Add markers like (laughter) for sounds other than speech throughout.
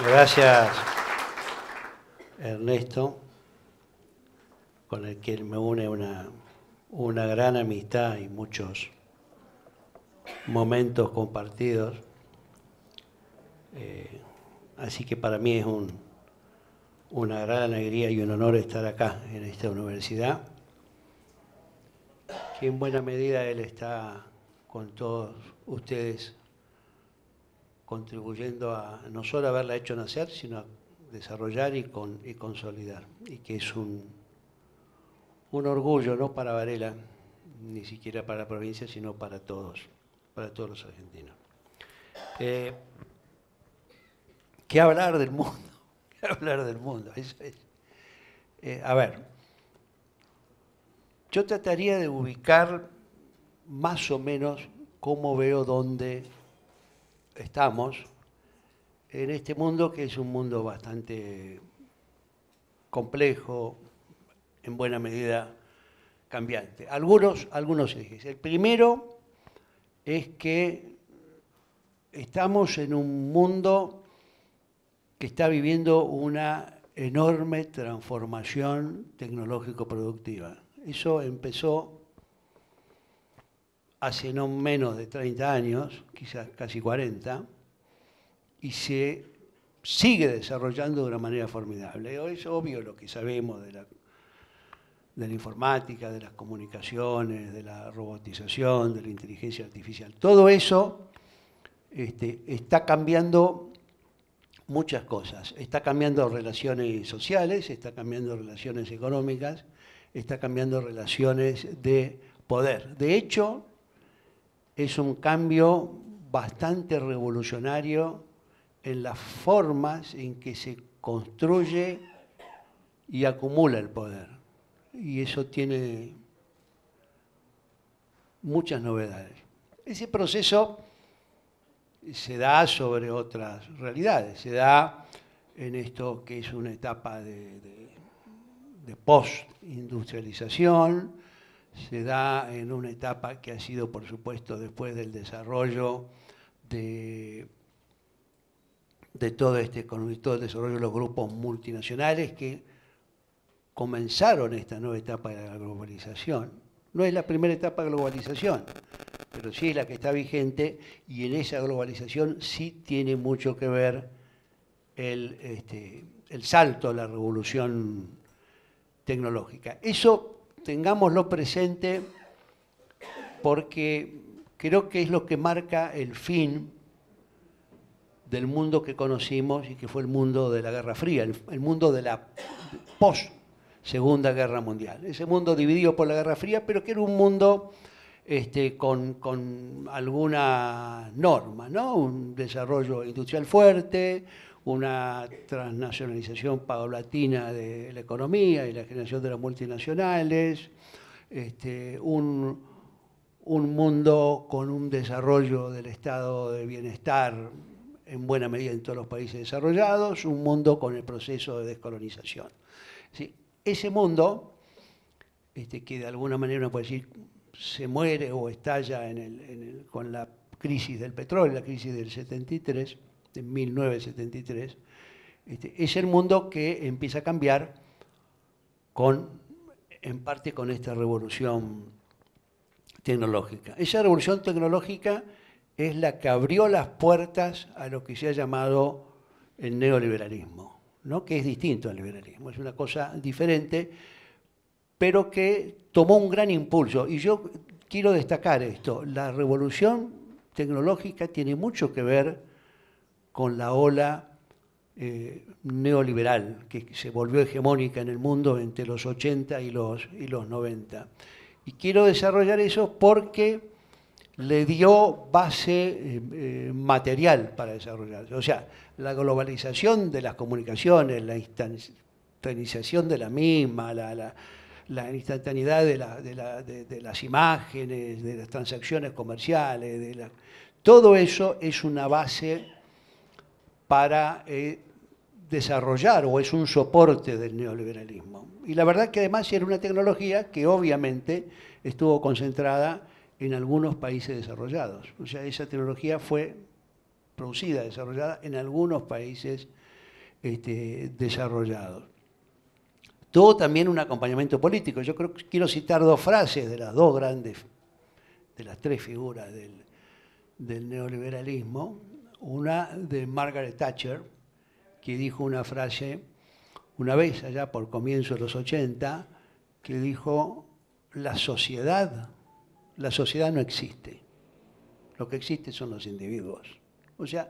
Gracias, Ernesto, con el que me une una, gran amistad y muchos momentos compartidos. Eh, así que para mí es una gran alegría y un honor estar acá en esta universidad, que en buena medida él está con todos ustedes contribuyendo a no solo haberla hecho nacer, sino a desarrollar y, consolidar. Y que es un, un orgullo, no para Varela, ni siquiera para la provincia, sino para todos, para todos los argentinos. Eh, ¿Qué hablar del mundo? (laughs) ¿Qué hablar del mundo? Eh, a ver, yo trataría de ubicar más o menos cómo veo dónde estamos en este mundo que es un mundo bastante complejo, en buena medida cambiante. Algunos, algunos ejes. El primero es que estamos en un mundo que está viviendo una enorme transformación tecnológico-productiva. Eso empezó hace no menos de 30 años, quizás casi 40, y se sigue desarrollando de una manera formidable. Es obvio lo que sabemos de la, informática, de las comunicaciones, de la robotización, de la inteligencia artificial. Todo eso este, está cambiando muchas cosas. Está cambiando relaciones sociales, está cambiando relaciones económicas, está cambiando relaciones de poder. De hecho, es un cambio bastante revolucionario en las formas en que se construye y acumula el poder. Y eso tiene muchas novedades. Ese proceso se da sobre otras realidades, se da en esto que es una etapa de, post-industrialización, se da en una etapa que ha sido, por supuesto, después del desarrollo de, de todo este de todo el desarrollo de los grupos multinacionales que comenzaron esta nueva etapa de la globalización. No es la primera etapa de globalización, pero sí es la que está vigente y en esa globalización sí tiene mucho que ver el, este, el salto a la revolución tecnológica. Eso tengámoslo presente porque creo que es lo que marca el fin del mundo que conocimos y que fue el mundo de la Guerra Fría, el, mundo de la post Segunda Guerra Mundial. Ese mundo dividido por la Guerra Fría, pero que era un mundo este, con, con, alguna norma, ¿no? Un desarrollo industrial fuerte, una transnacionalización paulatina de la economía y la generación de las multinacionales, este, un, mundo con un desarrollo del estado de bienestar en buena medida en todos los países desarrollados, un mundo con el proceso de descolonización. ese mundo, este, que de alguna manera puede decir se muere o estalla con la crisis del petróleo, la crisis del 73, este, en 1973, este, es el mundo que empieza a cambiar con, en parte con esta revolución tecnológica. Esa revolución tecnológica es la que abrió las puertas a lo que se ha llamado el neoliberalismo, ¿no? que es distinto al liberalismo, es una cosa diferente, pero que tomó un gran impulso. Y yo quiero destacar esto, la revolución tecnológica tiene mucho que ver con la ola eh, neoliberal que se volvió hegemónica en el mundo entre los 80 y los, y los 90. Y quiero desarrollar eso porque le dio base eh, eh, material para desarrollarse. O sea, la globalización de las comunicaciones, la instantanización de la misma, la, la, instantaneidad de, de, las imágenes, de las transacciones comerciales, de todo eso es una base para eh, desarrollar o es un soporte del neoliberalismo. Y la verdad que además era una tecnología que obviamente estuvo concentrada en algunos países desarrollados. O sea, esa tecnología fue producida, desarrollada en algunos países este, desarrollados. tuvo también un acompañamiento político. Yo creo que quiero citar dos frases de las dos grandes, de las tres figuras del neoliberalismo, una de Margaret Thatcher, que dijo una frase una vez allá por comienzo de los 80, que dijo, la sociedad, la sociedad no existe, lo que existe son los individuos. O sea,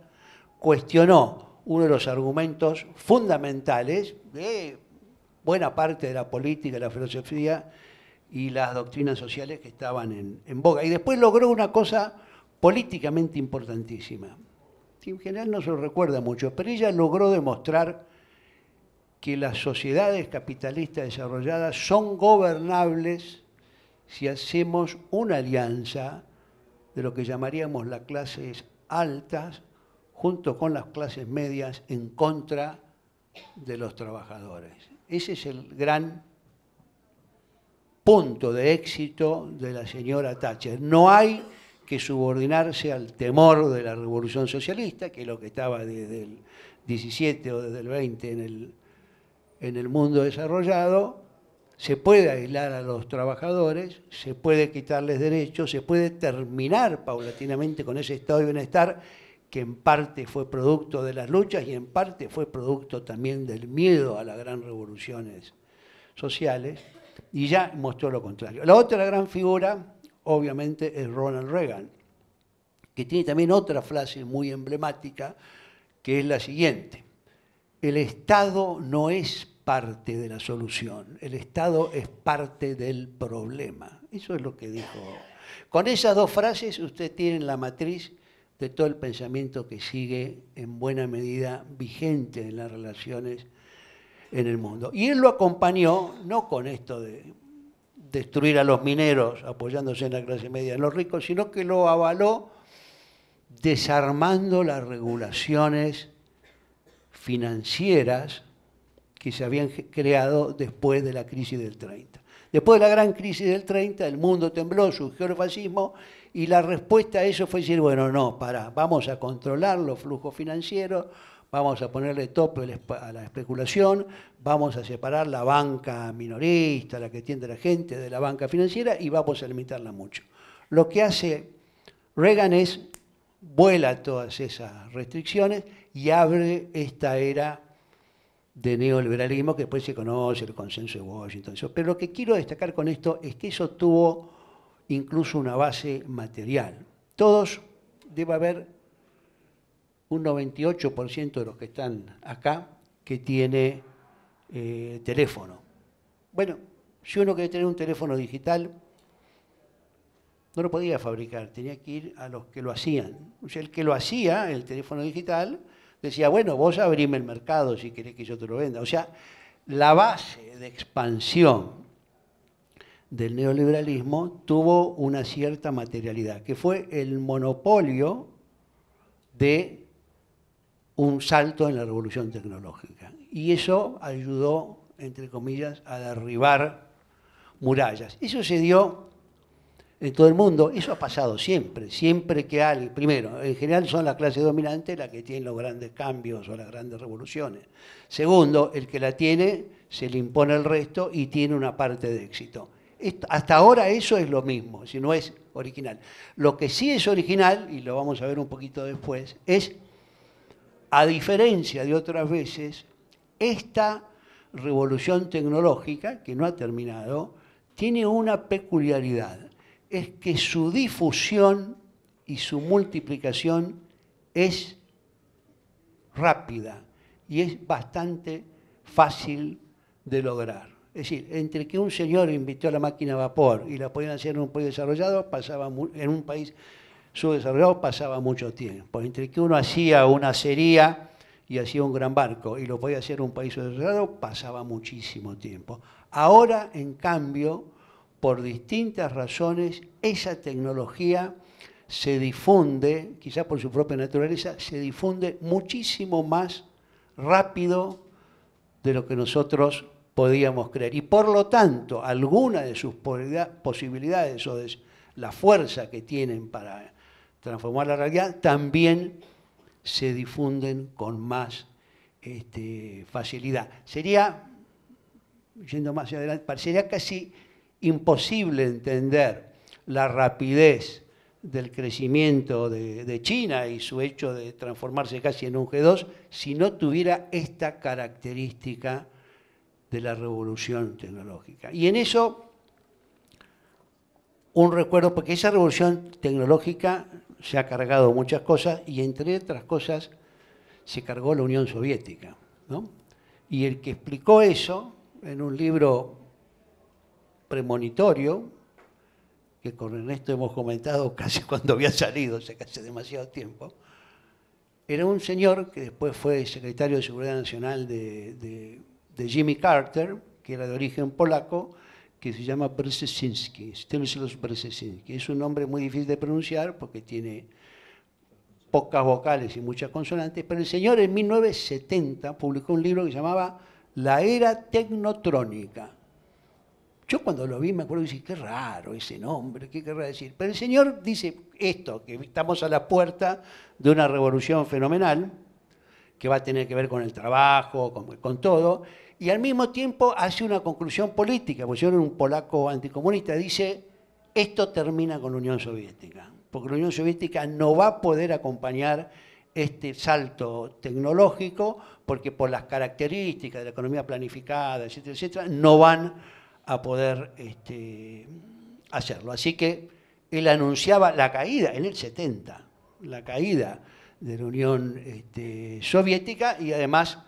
cuestionó uno de los argumentos fundamentales de buena parte de la política, de la filosofía y las doctrinas sociales que estaban en, en boga. Y después logró una cosa políticamente importantísima en general no se lo recuerda mucho, pero ella logró demostrar que las sociedades capitalistas desarrolladas son gobernables si hacemos una alianza de lo que llamaríamos las clases altas junto con las clases medias en contra de los trabajadores. Ese es el gran punto de éxito de la señora Thatcher. No hay que subordinarse al temor de la revolución socialista, que es lo que estaba desde el 17 o desde el 20 en el, en el mundo desarrollado, se puede aislar a los trabajadores, se puede quitarles derechos, se puede terminar paulatinamente con ese estado de bienestar que en parte fue producto de las luchas y en parte fue producto también del miedo a las grandes revoluciones sociales, y ya mostró lo contrario. La otra gran figura obviamente es Ronald Reagan, que tiene también otra frase muy emblemática, que es la siguiente. El Estado no es parte de la solución, el Estado es parte del problema. Eso es lo que dijo. Con esas dos frases usted tiene la matriz de todo el pensamiento que sigue en buena medida vigente en las relaciones en el mundo. Y él lo acompañó, no con esto de destruir a los mineros apoyándose en la clase media, de los ricos, sino que lo avaló desarmando las regulaciones financieras que se habían creado después de la crisis del 30. Después de la gran crisis del 30, el mundo tembló, surgió el fascismo y la respuesta a eso fue decir, bueno, no, para, vamos a controlar los flujos financieros, vamos a ponerle tope a la especulación, vamos a separar la banca minorista, la que tiende la gente, de la banca financiera y vamos a limitarla mucho. Lo que hace Reagan es vuela todas esas restricciones y abre esta era de neoliberalismo que después se conoce, el consenso de Washington. Pero lo que quiero destacar con esto es que eso tuvo incluso una base material. Todos debe haber un 98% de los que están acá que tiene eh, teléfono. Bueno, si uno quiere tener un teléfono digital, no lo podía fabricar, tenía que ir a los que lo hacían. O sea, el que lo hacía, el teléfono digital, decía, bueno, vos abrime el mercado si querés que yo te lo venda. O sea, la base de expansión del neoliberalismo tuvo una cierta materialidad, que fue el monopolio de un salto en la revolución tecnológica. Y eso ayudó, entre comillas, a derribar murallas. Eso se dio en todo el mundo, eso ha pasado siempre, siempre que hay... primero, en general son las clases dominantes las que tienen los grandes cambios o las grandes revoluciones. Segundo, el que la tiene se le impone el resto y tiene una parte de éxito. Hasta ahora eso es lo mismo, si no es original. Lo que sí es original, y lo vamos a ver un poquito después, es a diferencia de otras veces, esta revolución tecnológica, que no ha terminado, tiene una peculiaridad, es que su difusión y su multiplicación es rápida y es bastante fácil de lograr. Es decir, entre que un señor invitó a la máquina a vapor y la podían hacer en un país desarrollado, pasaba en un país subdesarrollado pasaba mucho tiempo, entre que uno hacía una acería y hacía un gran barco y lo podía hacer un país subdesarrollado, pasaba muchísimo tiempo. Ahora, en cambio, por distintas razones, esa tecnología se difunde, quizás por su propia naturaleza, se difunde muchísimo más rápido de lo que nosotros podíamos creer. Y por lo tanto, alguna de sus posibilidades o de la fuerza que tienen para transformar la realidad, también se difunden con más este, facilidad. Sería, yendo más adelante, parecería casi imposible entender la rapidez del crecimiento de, China y su hecho de transformarse casi en un G2 si no tuviera esta característica de la revolución tecnológica. Y en eso, un recuerdo, porque esa revolución tecnológica se ha cargado muchas cosas y entre otras cosas se cargó la Unión Soviética. Y el que explicó eso en un libro premonitorio, que con Ernesto hemos comentado (laughs) casi cuando había salido, se hace demasiado tiempo, era un señor que después fue secretario de Seguridad Nacional de Jimmy Carter, que era de origen polaco, que se llama Brzezinski, Stanislaus Brzezinski. Es un nombre muy difícil de pronunciar porque tiene pocas vocales y muchas consonantes, pero el señor en 1970 publicó un libro que se llamaba La Era Tecnotrónica. Yo cuando lo vi me acuerdo y dije, qué raro ese nombre, qué querrá decir. Pero el señor dice esto, que estamos a la puerta de una revolución fenomenal, que va a tener que ver con el trabajo, con todo, y al mismo tiempo hace una conclusión política, porque yo era un polaco anticomunista, dice, esto termina con la Unión Soviética, porque la Unión Soviética no va a poder acompañar este salto tecnológico, porque por las características de la economía planificada, etcétera, etcétera, no van a poder este, hacerlo. Así que él anunciaba la caída en el 70, la caída de la Unión este, Soviética y además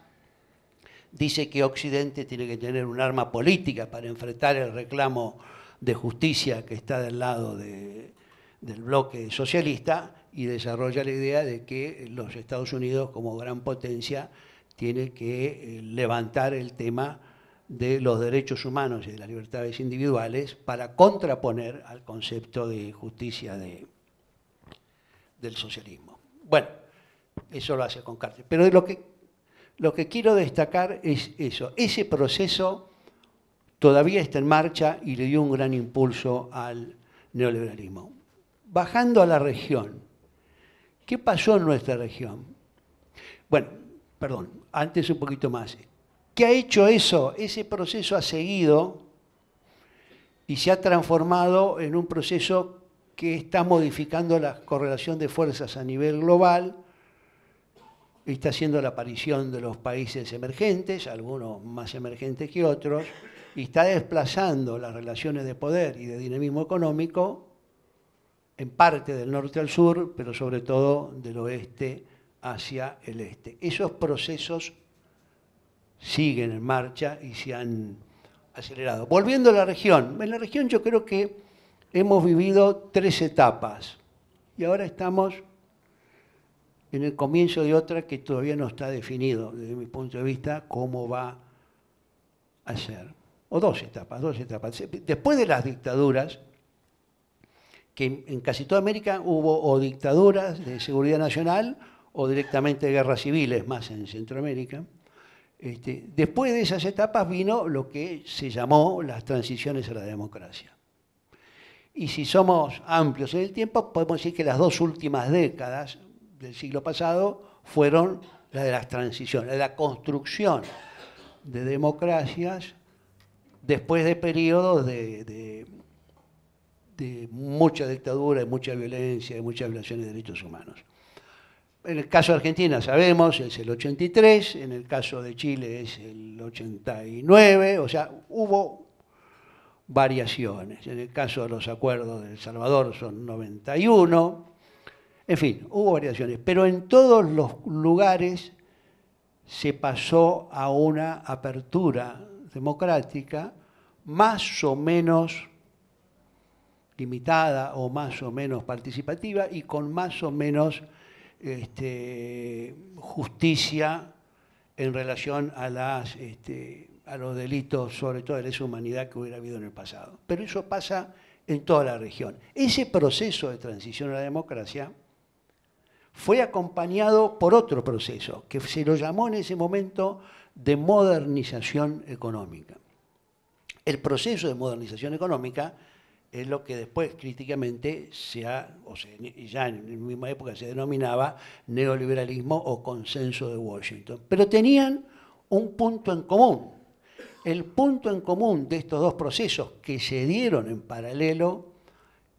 dice que Occidente tiene que tener un arma política para enfrentar el reclamo de justicia que está del lado del bloque socialista y desarrolla la idea de que los Estados Unidos como gran potencia tiene que eh, levantar el tema de los derechos humanos y de las libertades individuales para contraponer al concepto de justicia de, del socialismo. Bueno, eso lo hace con Carter. Pero es lo que lo que quiero destacar es eso. Ese proceso todavía está en marcha y le dio un gran impulso al neoliberalismo. Bajando a la región, ¿qué pasó en nuestra región? Bueno, perdón, antes un poquito más. ¿Qué ha hecho eso? Ese proceso ha seguido y se ha transformado en un proceso que está modificando la correlación de fuerzas a nivel global, está haciendo la aparición de los países emergentes, algunos más emergentes que otros, y está desplazando las relaciones de poder y de dinamismo económico en parte del norte al sur, pero sobre todo del oeste hacia el este. Esos procesos siguen en marcha y se han acelerado. Volviendo a la región, en la región yo creo que hemos vivido tres etapas y ahora estamos en el comienzo de otra que todavía no está definido desde mi punto de vista cómo va a ser. O dos etapas, dos etapas. Después de las dictaduras, que en casi toda América hubo o dictaduras de seguridad nacional o directamente guerras civiles, más en Centroamérica. Este, después de esas etapas vino lo que se llamó las transiciones a la democracia. Y si somos amplios en el tiempo, podemos decir que las dos últimas décadas, del siglo pasado fueron las de las transiciones, la construcción de democracias después de periodos de, de mucha dictadura, de mucha violencia, de muchas violaciones de derechos humanos. En el caso de Argentina, sabemos, es el 83, en el caso de Chile es el 89, o sea, hubo variaciones. En el caso de los acuerdos de El Salvador son 91, en fin, hubo variaciones, pero en todos los lugares se pasó a una apertura democrática más o menos limitada o más o menos participativa y con más o menos este, justicia en relación a, este, a los delitos, sobre todo de lesa humanidad que hubiera habido en el pasado. Pero eso pasa en toda la región. Ese proceso de transición a la democracia fue acompañado por otro proceso, que se lo llamó en ese momento de modernización económica. El proceso de modernización económica es lo que después críticamente se ha, o ya en la misma época se denominaba neoliberalismo o consenso de Washington. Pero tenían un punto en común. El punto en común de estos dos procesos que se dieron en paralelo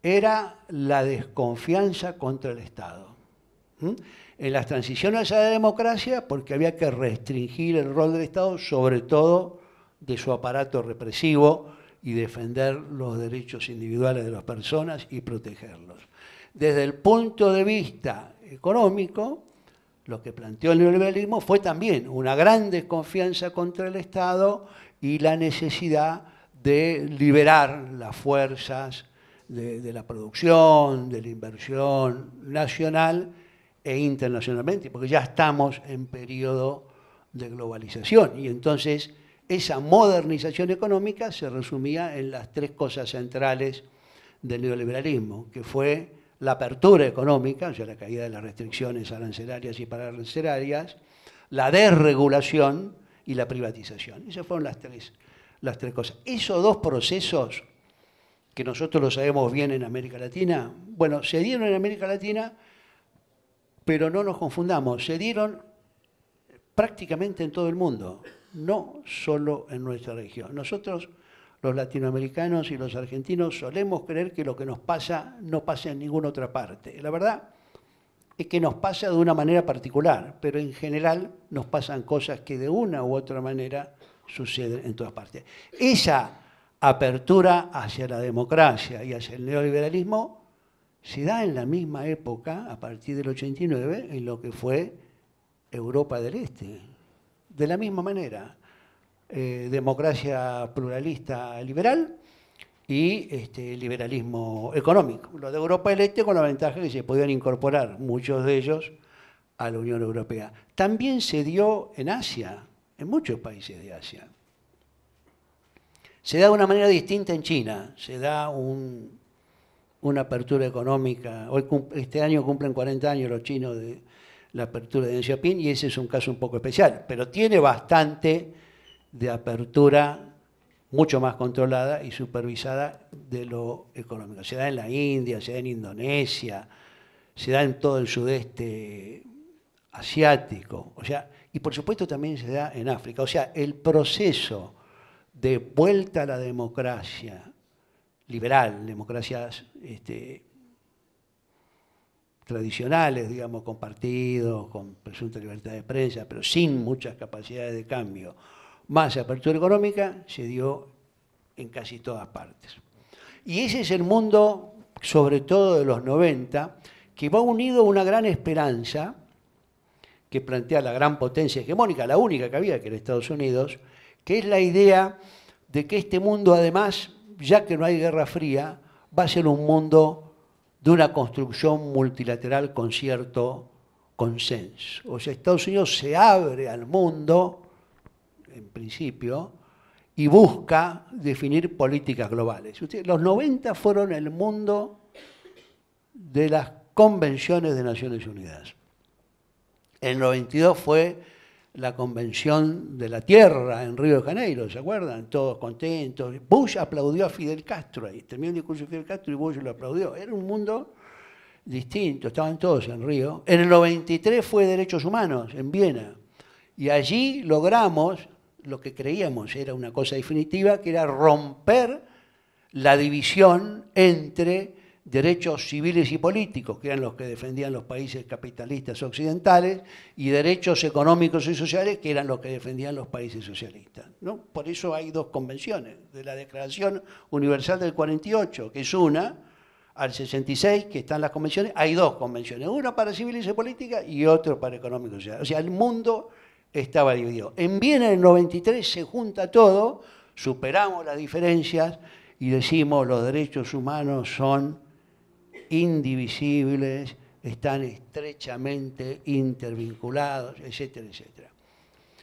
era la desconfianza contra el Estado. En las transiciones a la democracia, porque había que restringir el rol del Estado, sobre todo de su aparato represivo, y defender los derechos individuales de las personas y protegerlos. Desde el punto de vista económico, lo que planteó el neoliberalismo fue también una gran desconfianza contra el Estado y la necesidad de liberar las fuerzas de la producción, de la inversión nacional e internacionalmente, porque ya estamos en periodo de globalización. Y entonces esa modernización económica se resumía en las tres cosas centrales del neoliberalismo, que fue la apertura económica, o sea, la caída de las restricciones arancelarias y pararancelarias, la desregulación y la privatización. Esas fueron las tres, las tres cosas. Esos dos procesos, que nosotros lo sabemos bien en América Latina, bueno, se dieron en América Latina pero no nos confundamos, se dieron prácticamente en todo el mundo, no solo en nuestra región. Nosotros, los latinoamericanos y los argentinos, solemos creer que lo que nos pasa no pasa en ninguna otra parte. La verdad es que nos pasa de una manera particular, pero en general nos pasan cosas que de una u otra manera suceden en todas partes. Esa apertura hacia la democracia y hacia el neoliberalismo se da en la misma época, a partir del 89, en lo que fue Europa del Este. De la misma manera, eh, democracia pluralista liberal y este, liberalismo económico. Lo de Europa del Este con la ventaja que se podían incorporar muchos de ellos a la Unión Europea. También se dio en Asia, en muchos países de Asia. Se da de una manera distinta en China, se da un una apertura económica. Hoy, este año cumplen 40 años los chinos de la apertura de Deng Xiaoping y ese es un caso un poco especial, pero tiene bastante de apertura mucho más controlada y supervisada de lo económico. Se da en la India, se da en Indonesia, se da en todo el sudeste asiático, o sea, y por supuesto también se da en África. O sea, el proceso de vuelta a la democracia liberal, democracias este, tradicionales, digamos, con partidos, con presunta libertad de prensa, pero sin muchas capacidades de cambio, más apertura económica, se dio en casi todas partes. Y ese es el mundo, sobre todo de los 90, que va unido a una gran esperanza que plantea la gran potencia hegemónica, la única que había, que era Estados Unidos, que es la idea de que este mundo además ya que no hay guerra fría, va a ser un mundo de una construcción multilateral con cierto consenso. O sea, Estados Unidos se abre al mundo, en principio, y busca definir políticas globales. Los 90 fueron el mundo de las convenciones de Naciones Unidas. El 92 fue la convención de la tierra en Río de Janeiro, ¿se acuerdan? Todos contentos. Bush aplaudió a Fidel Castro ahí, terminó el discurso de Fidel Castro y Bush lo aplaudió. Era un mundo distinto, estaban todos en Río. En el 93 fue Derechos Humanos, en Viena, y allí logramos lo que creíamos era una cosa definitiva, que era romper la división entre derechos civiles y políticos, que eran los que defendían los países capitalistas occidentales, y derechos económicos y sociales, que eran los que defendían los países socialistas. ¿no? Por eso hay dos convenciones, de la Declaración Universal del 48, que es una, al 66, que están las convenciones, hay dos convenciones, una para civiles y políticas y otra para económicos y sociales. O sea, el mundo estaba dividido. En Viena, en el 93, se junta todo, superamos las diferencias y decimos los derechos humanos son indivisibles, están estrechamente intervinculados, etcétera, etcétera.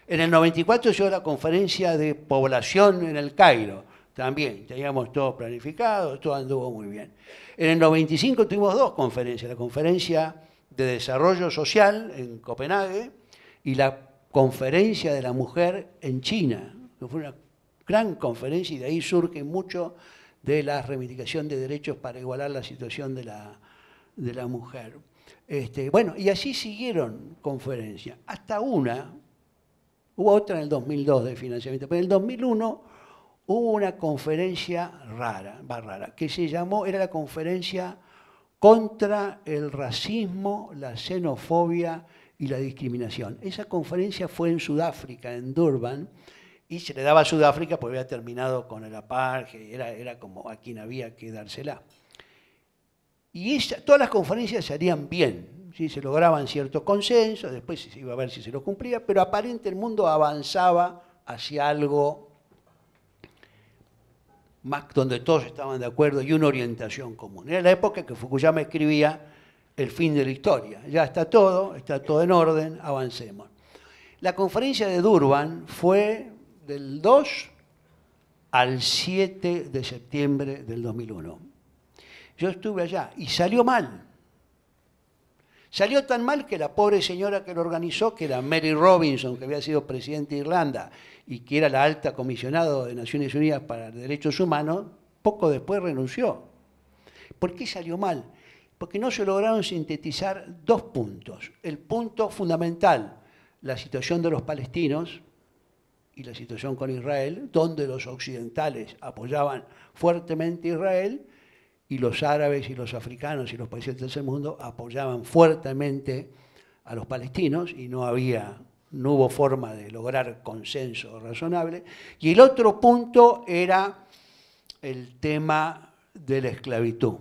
En el 94 yo la conferencia de población en el Cairo, también teníamos todo planificado, todo anduvo muy bien. En el 95 tuvimos dos conferencias, la conferencia de desarrollo social en Copenhague y la conferencia de la mujer en China, que fue una gran conferencia y de ahí surge mucho de la reivindicación de derechos para igualar la situación de la, mujer. Este, bueno, y así siguieron conferencias, hasta una, hubo otra en el 2002 de financiamiento, pero en el 2001 hubo una conferencia rara, más rara, que se llamó, era la conferencia contra el racismo, la xenofobia y la discriminación. Esa conferencia fue en Sudáfrica, en Durban, y se le daba a Sudáfrica porque había terminado con el apartheid, era, era como a quien había que dársela. Y todas las conferencias se harían bien, se lograban ciertos consensos, después se iba a ver si se lo cumplía, pero aparente el mundo avanzaba hacia algo más donde todos estaban de acuerdo y una orientación común. Era la época que Fukuyama escribía el fin de la historia. Ya está todo, está todo en orden, avancemos. La conferencia de Durban fue del 2 al 7 de septiembre del 2001. Yo estuve allá y salió mal. Salió tan mal que la pobre señora que lo organizó, que era Mary Robinson, que había sido Presidenta de Irlanda y que era la alta comisionada de Naciones Unidas para Derechos Humanos, poco después renunció. ¿Por qué salió mal? Porque no se lograron sintetizar dos puntos. El punto fundamental, la situación de los palestinos, y la situación con Israel, donde los occidentales apoyaban fuertemente a Israel y los árabes y los africanos y los países del tercer mundo apoyaban fuertemente a los palestinos y no había no hubo forma de lograr consenso razonable. Y el otro punto era el tema de la esclavitud.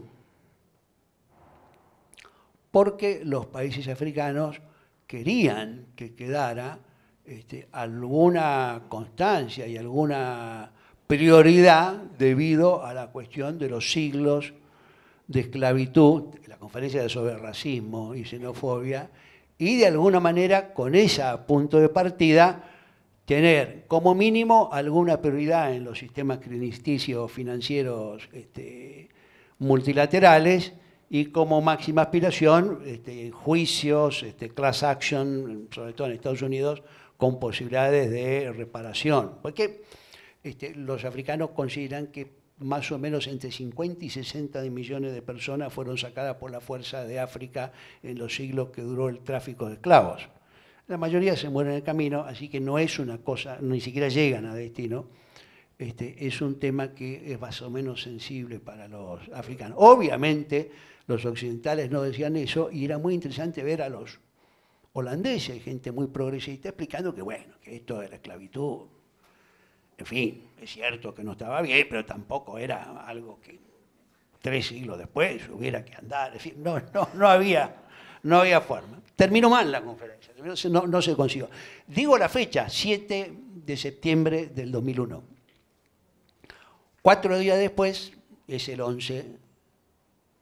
Porque los países africanos querían que quedara este, alguna constancia y alguna prioridad debido a la cuestión de los siglos de esclavitud, la conferencia sobre racismo y xenofobia, y de alguna manera con ese punto de partida tener como mínimo alguna prioridad en los sistemas crediticios financieros este, multilaterales y como máxima aspiración este, en juicios, class action, sobre todo en Estados Unidos, con posibilidades de reparación. Porque este, los africanos consideran que más o menos entre 50 y 60 millones de personas fueron sacadas por la fuerza de África en los siglos que duró el tráfico de esclavos. La mayoría se muere en el camino, así que no es una cosa, ni siquiera llegan a destino. Este, es un tema que es más o menos sensible para los africanos. Obviamente los occidentales no decían eso y era muy interesante ver a los holandesa y gente muy progresista explicando que, bueno, que esto era esclavitud, en fin, es cierto que no estaba bien, pero tampoco era algo que tres siglos después hubiera que andar, en fin, no, había no había forma. Terminó mal la conferencia, no, no, se consiguió. Digo la fecha, 7 de septiembre del 2001. Cuatro días después es el 11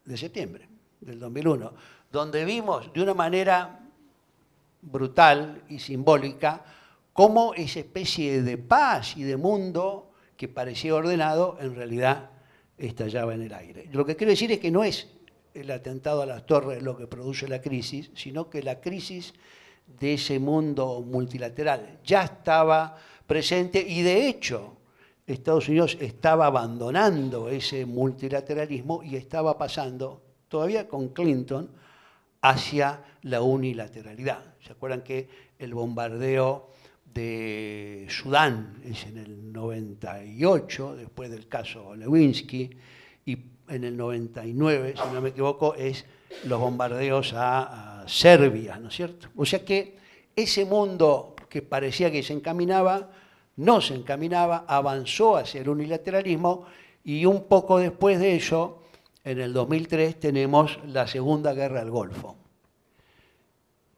de septiembre del 2001, donde vimos de una manera brutal y simbólica como esa especie de paz y de mundo que parecía ordenado en realidad estallaba en el aire. Lo que quiero decir es que no es el atentado a las torres lo que produce la crisis, sino que la crisis de ese mundo multilateral ya estaba presente y de hecho Estados Unidos estaba abandonando ese multilateralismo y estaba pasando, todavía con Clinton, hacia la unilateralidad. ¿Se acuerdan que el bombardeo de Sudán es en el 98, después del caso Lewinsky, y en el 99, si no me equivoco, es los bombardeos a, Serbia, ¿no es cierto? O sea que ese mundo que parecía que se encaminaba, no se encaminaba, avanzó hacia el unilateralismo y un poco después de eso, en el 2003 tenemos la Segunda Guerra del Golfo,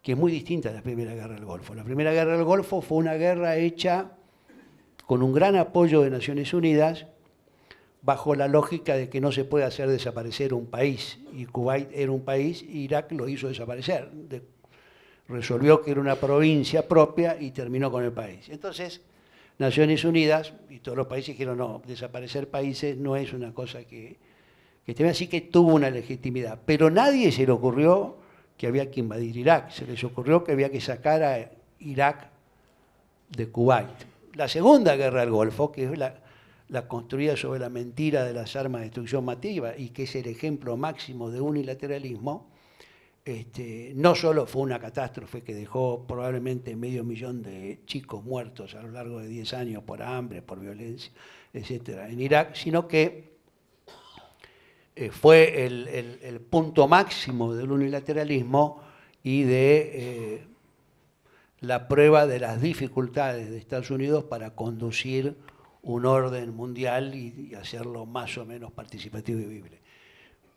que es muy distinta a la Primera Guerra del Golfo. La Primera Guerra del Golfo fue una guerra hecha con un gran apoyo de Naciones Unidas, bajo la lógica de que no se puede hacer desaparecer un país. Y Kuwait era un país, Irak lo hizo desaparecer. resolvió que era una provincia propia y terminó con el país. Entonces, Naciones Unidas y todos los países dijeron, no, desaparecer países no es una cosa que así que tuvo una legitimidad. Pero nadie se le ocurrió que había que invadir Irak, se les ocurrió que había que sacar a Irak de Kuwait. La segunda guerra del Golfo, que es la, construida sobre la mentira de las armas de destrucción mativa y que es el ejemplo máximo de unilateralismo, este, no solo fue una catástrofe que dejó probablemente medio millón de chicos muertos a lo largo de 10 años por hambre, por violencia, etc., en Irak, sino que eh, fue el, punto máximo del unilateralismo y de eh, la prueba de las dificultades de Estados Unidos para conducir un orden mundial y, y hacerlo más o menos participativo y vivible.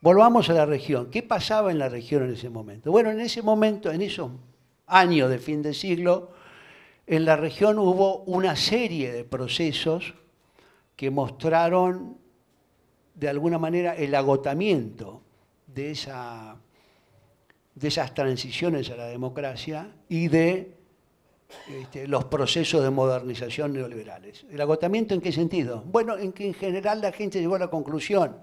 Volvamos a la región. ¿Qué pasaba en la región en ese momento? Bueno, en ese momento, en esos años de fin de siglo, en la región hubo una serie de procesos que mostraron de alguna manera el agotamiento de, de esas transiciones a la democracia y de este, los procesos de modernización neoliberales. ¿El agotamiento en qué sentido? Bueno, en que en general la gente llegó a la conclusión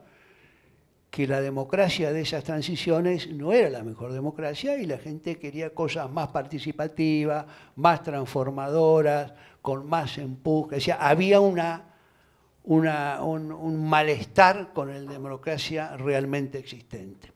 que la democracia de esas transiciones no era la mejor democracia y la gente quería cosas más participativas, más transformadoras, con más empuje. O había una un, malestar con la democracia realmente existente.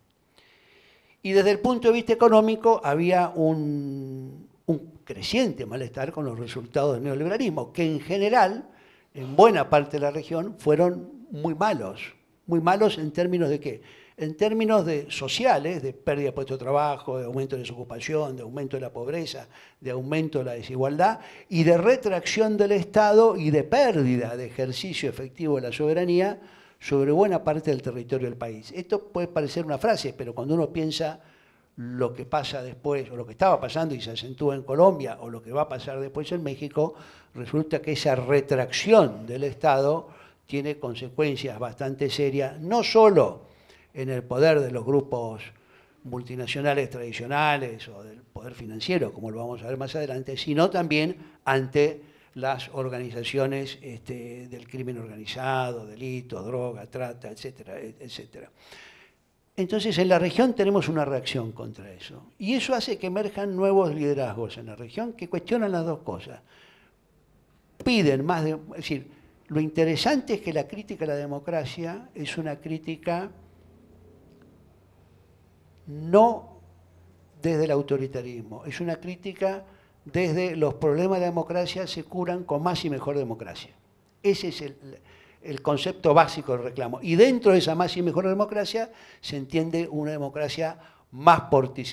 Y desde el punto de vista económico había un, un, creciente malestar con los resultados del neoliberalismo, que en general, en buena parte de la región, fueron muy malos. Muy malos en términos de qué? en términos de sociales, de pérdida de puestos de trabajo, de aumento de desocupación, de aumento de la pobreza, de aumento de la desigualdad y de retracción del Estado y de pérdida de ejercicio efectivo de la soberanía sobre buena parte del territorio del país. Esto puede parecer una frase, pero cuando uno piensa lo que pasa después, o lo que estaba pasando y se acentúa en Colombia, o lo que va a pasar después en México, resulta que esa retracción del Estado tiene consecuencias bastante serias, no solo en el poder de los grupos multinacionales tradicionales o del poder financiero, como lo vamos a ver más adelante, sino también ante las organizaciones este, del crimen organizado, delito, droga, trata, etcétera, etcétera. Entonces, en la región tenemos una reacción contra eso. Y eso hace que emerjan nuevos liderazgos en la región que cuestionan las dos cosas. Piden más de... Es decir, lo interesante es que la crítica a la democracia es una crítica no desde el autoritarismo, es una crítica desde los problemas de democracia se curan con más y mejor democracia. Ese es el, concepto básico del reclamo. Y dentro de esa más y mejor democracia se entiende una democracia más,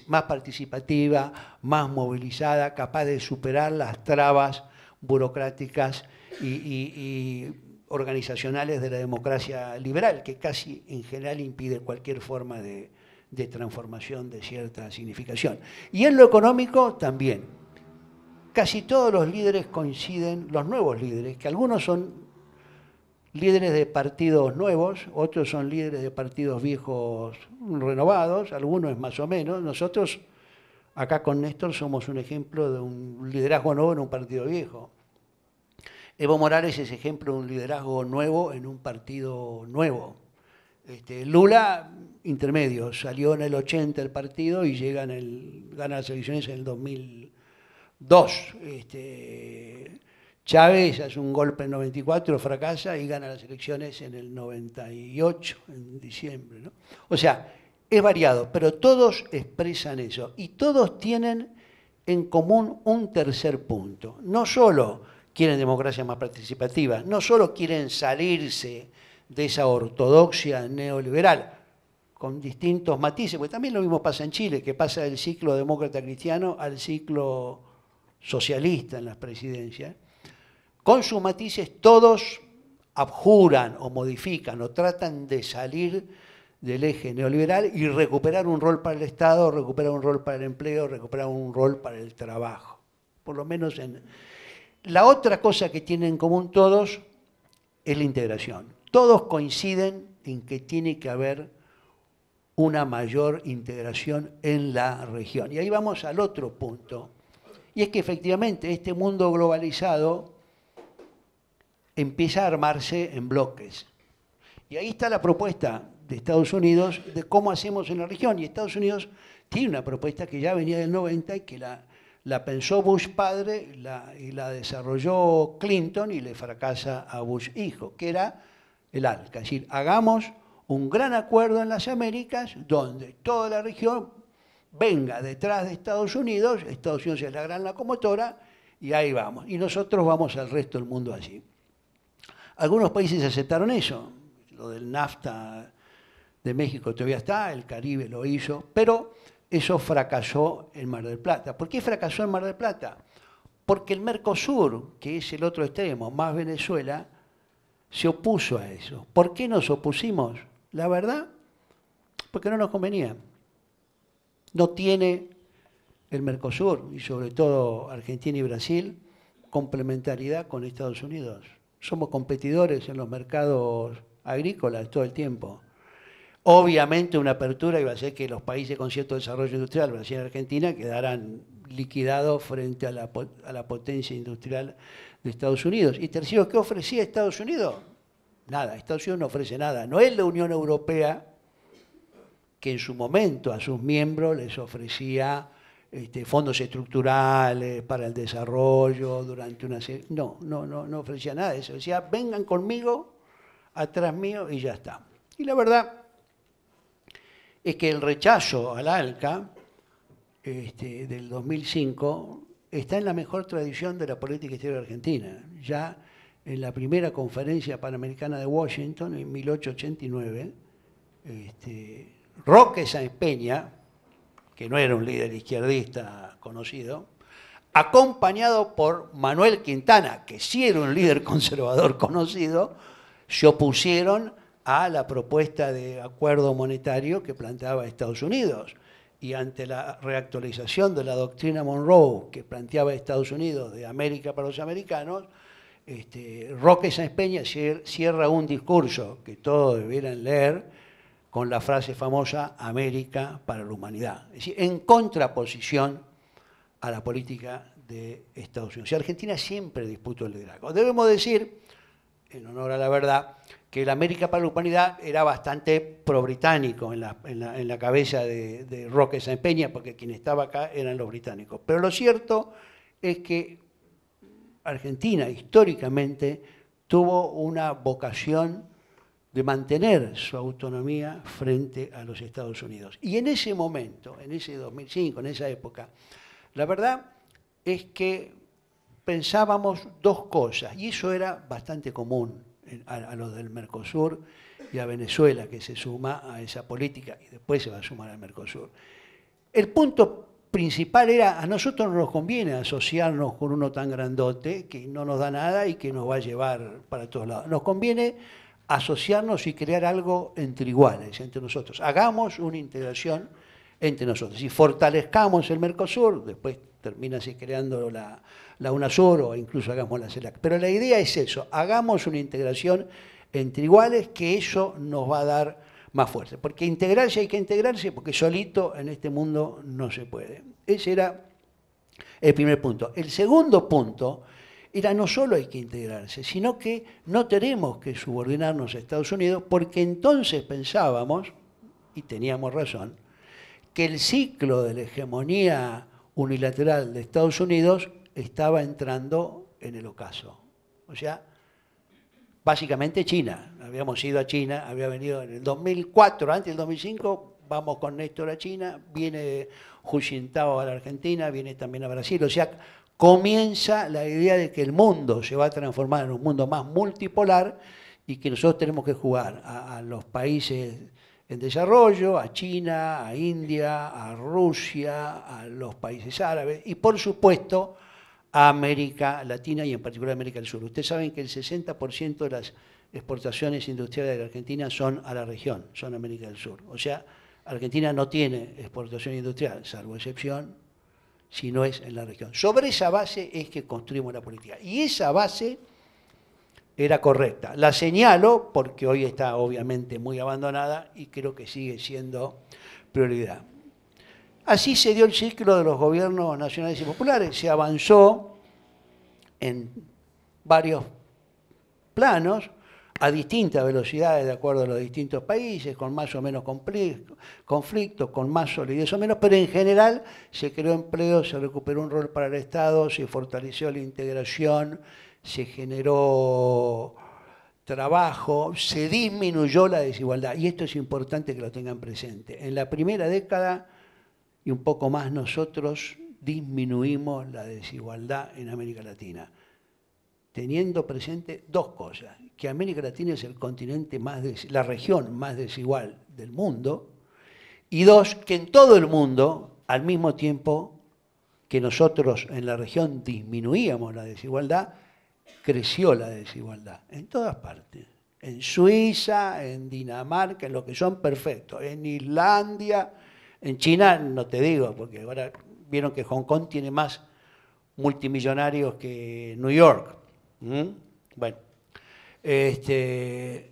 más participativa, más movilizada, capaz de superar las trabas burocráticas y organizacionales de la democracia liberal, que casi en general impide cualquier forma de, de transformación de cierta significación. Y en lo económico también. Casi todos los líderes coinciden, los nuevos líderes, que algunos son líderes de partidos nuevos, otros son líderes de partidos viejos renovados, algunos más o menos. Nosotros acá con Néstor somos un ejemplo de un liderazgo nuevo en un partido viejo. Evo Morales es ejemplo de un liderazgo nuevo en un partido nuevo. Este, Lula, intermedio, salió en el 80 el partido y llega el, gana las elecciones en el 2002. Este, Chávez hace un golpe en el 94, fracasa y gana las elecciones en el 98, en diciembre. O sea, es variado, pero todos expresan eso y todos tienen en común un tercer punto. No solo quieren democracia más participativa, no solo quieren salirse de esa ortodoxia neoliberal, con distintos matices, porque también lo mismo pasa en Chile, que pasa del ciclo demócrata cristiano al ciclo socialista en las presidencias, con sus matices todos abjuran o modifican o tratan de salir del eje neoliberal y recuperar un rol para el Estado, recuperar un rol para el empleo, recuperar un rol para el trabajo. Por lo menos en... La otra cosa que tienen en común todos es la integración todos coinciden en que tiene que haber una mayor integración en la región. Y ahí vamos al otro punto. Y es que efectivamente este mundo globalizado empieza a armarse en bloques. Y ahí está la propuesta de Estados Unidos de cómo hacemos en la región. Y Estados Unidos tiene una propuesta que ya venía del 90 y que la, pensó Bush padre y la desarrolló Clinton y le fracasa a Bush hijo, que era el ALCA. Es decir, hagamos un gran acuerdo en las Américas donde toda la región venga detrás de Estados Unidos, Estados Unidos es la gran locomotora, y ahí vamos. Y nosotros vamos al resto del mundo así. Algunos países aceptaron eso, lo del NAFTA de México todavía está, el Caribe lo hizo, pero eso fracasó en Mar del Plata. ¿Por qué fracasó en Mar del Plata? Porque el Mercosur, que es el otro extremo, más Venezuela, se opuso a eso. ¿Por qué nos opusimos? La verdad, porque no nos convenía. No tiene el Mercosur y sobre todo Argentina y Brasil complementariedad con Estados Unidos. Somos competidores en los mercados agrícolas todo el tiempo. Obviamente una apertura iba a ser que los países con cierto desarrollo industrial, Brasil y Argentina, quedaran liquidado frente a la, potencia industrial de Estados Unidos. Y tercero, ¿qué ofrecía Estados Unidos? Nada, Estados Unidos no ofrece nada. No es la Unión Europea que en su momento a sus miembros les ofrecía este, fondos estructurales para el desarrollo durante una serie. No, no, no, no ofrecía nada eso. Decía, vengan conmigo, atrás mío y ya está. Y la verdad es que el rechazo al ALCA este, del 2005 está en la mejor tradición de la política exterior argentina. Ya en la primera conferencia panamericana de Washington, en 1889, este, Roque Sáenz Peña, que no era un líder izquierdista conocido, acompañado por Manuel Quintana, que sí era un líder (laughs) conservador conocido, se opusieron a la propuesta de acuerdo monetario que planteaba Estados Unidos y ante la reactualización de la doctrina Monroe que planteaba Estados Unidos de América para los americanos, este, Roque Sáenz Peña cierra un discurso que todos debieran leer con la frase famosa América para la humanidad, es decir, en contraposición a la política de Estados Unidos. Y Argentina siempre disputó el liderazgo. Debemos decir, en honor a la verdad, que el América para la Humanidad era bastante pro-británico en la, cabeza de, Roque San Peña, porque quien estaba acá eran los británicos. Pero lo cierto es que Argentina históricamente tuvo una vocación de mantener su autonomía frente a los Estados Unidos. Y en ese momento, en ese 2005, en esa época, la verdad es que pensábamos dos cosas, y eso era bastante común a, los del Mercosur y a Venezuela, que se suma a esa política y después se va a sumar al Mercosur. El punto principal era, a nosotros no nos conviene asociarnos con uno tan grandote que no nos da nada y que nos va a llevar para todos lados. Nos conviene asociarnos y crear algo entre iguales, entre nosotros. Hagamos una integración entre nosotros y fortalezcamos el Mercosur, después termina así creando la, la UNASUR o incluso hagamos la CELAC. Pero la idea es eso, hagamos una integración entre iguales que eso nos va a dar más fuerza. Porque integrarse hay que integrarse porque solito en este mundo no se puede. Ese era el primer punto. El segundo punto era no solo hay que integrarse, sino que no tenemos que subordinarnos a Estados Unidos porque entonces pensábamos, y teníamos razón, que el ciclo de la hegemonía unilateral de Estados Unidos estaba entrando en el ocaso. O sea, básicamente China. Habíamos ido a China, había venido en el 2004, antes del 2005, vamos con Néstor a China, viene Hu a la Argentina, viene también a Brasil. O sea, comienza la idea de que el mundo se va a transformar en un mundo más multipolar y que nosotros tenemos que jugar a los países en desarrollo, a China, a India, a Rusia, a los países árabes y por supuesto América Latina y en particular América del Sur. Ustedes saben que el 60% de las exportaciones industriales de la Argentina son a la región, son América del Sur. O sea, Argentina no tiene exportación industrial, salvo excepción, si no es en la región. Sobre esa base es que construimos la política. Y esa base era correcta. La señalo porque hoy está obviamente muy abandonada y creo que sigue siendo prioridad. Así se dio el ciclo de los gobiernos nacionales y populares. Se avanzó en varios planos, a distintas velocidades de acuerdo a los distintos países, con más o menos conflictos, con más solidez o menos, pero en general se creó empleo, se recuperó un rol para el Estado, se fortaleció la integración, se generó trabajo, se disminuyó la desigualdad. Y esto es importante que lo tengan presente. En la primera década y un poco más nosotros disminuimos la desigualdad en América Latina, teniendo presente dos cosas, que América Latina es el continente más, la región más desigual del mundo, y dos, que en todo el mundo, al mismo tiempo que nosotros en la región disminuíamos la desigualdad, creció la desigualdad, en todas partes. En Suiza, en Dinamarca, en lo que son perfectos, en Islandia, en China, no te digo, porque ahora vieron que Hong Kong tiene más multimillonarios que New York. Bueno, este,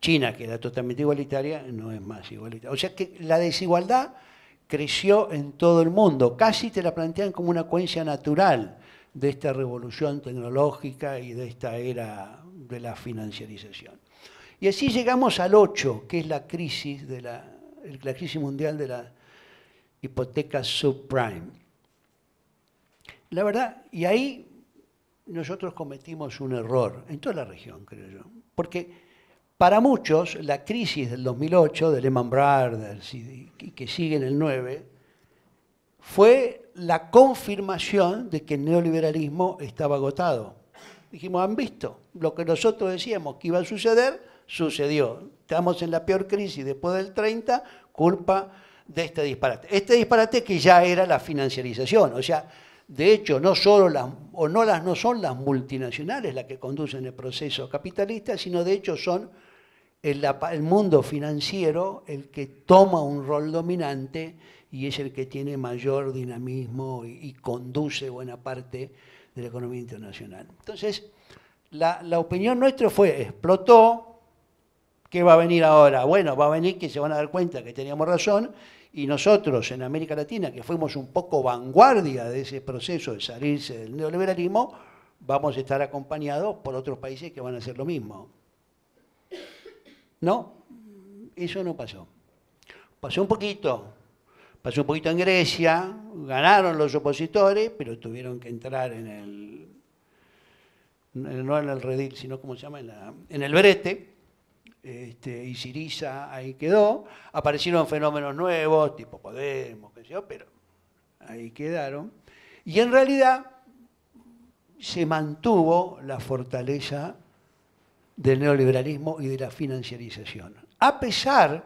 China, que era totalmente igualitaria, no es más igualitaria. O sea que la desigualdad creció en todo el mundo. Casi te la plantean como una cuencia natural de esta revolución tecnológica y de esta era de la financiarización. Y así llegamos al 8, que es la crisis de la la crisis mundial de la hipoteca subprime. La verdad, y ahí nosotros cometimos un error, en toda la región, creo yo, porque para muchos la crisis del 2008, de Lehman Brothers y, que sigue en el 9, fue la confirmación de que el neoliberalismo estaba agotado. Dijimos, han visto, lo que nosotros decíamos que iba a suceder, sucedió. Estamos en la peor crisis después del 30, culpa de este disparate. Este disparate que ya era la financiarización, o sea, de hecho, no solo las, o no las no son las multinacionales las que conducen el proceso capitalista, sino de hecho son el, mundo financiero el que toma un rol dominante y es el que tiene mayor dinamismo y, conduce buena parte de la economía internacional. Entonces, la opinión nuestra fue, explotó, ¿Qué va a venir ahora? Bueno, va a venir que se van a dar cuenta que teníamos razón y nosotros en América Latina, que fuimos un poco vanguardia de ese proceso de salirse del neoliberalismo, vamos a estar acompañados por otros países que van a hacer lo mismo. No, eso no pasó. Pasó un poquito, pasó un poquito en Grecia, ganaron los opositores, pero tuvieron que entrar en el, no en el redil, sino como se llama, en, el brete. Este, y Siriza ahí quedó. Aparecieron fenómenos nuevos, tipo Podemos, pero ahí quedaron. Y en realidad se mantuvo la fortaleza del neoliberalismo y de la financiarización. A pesar,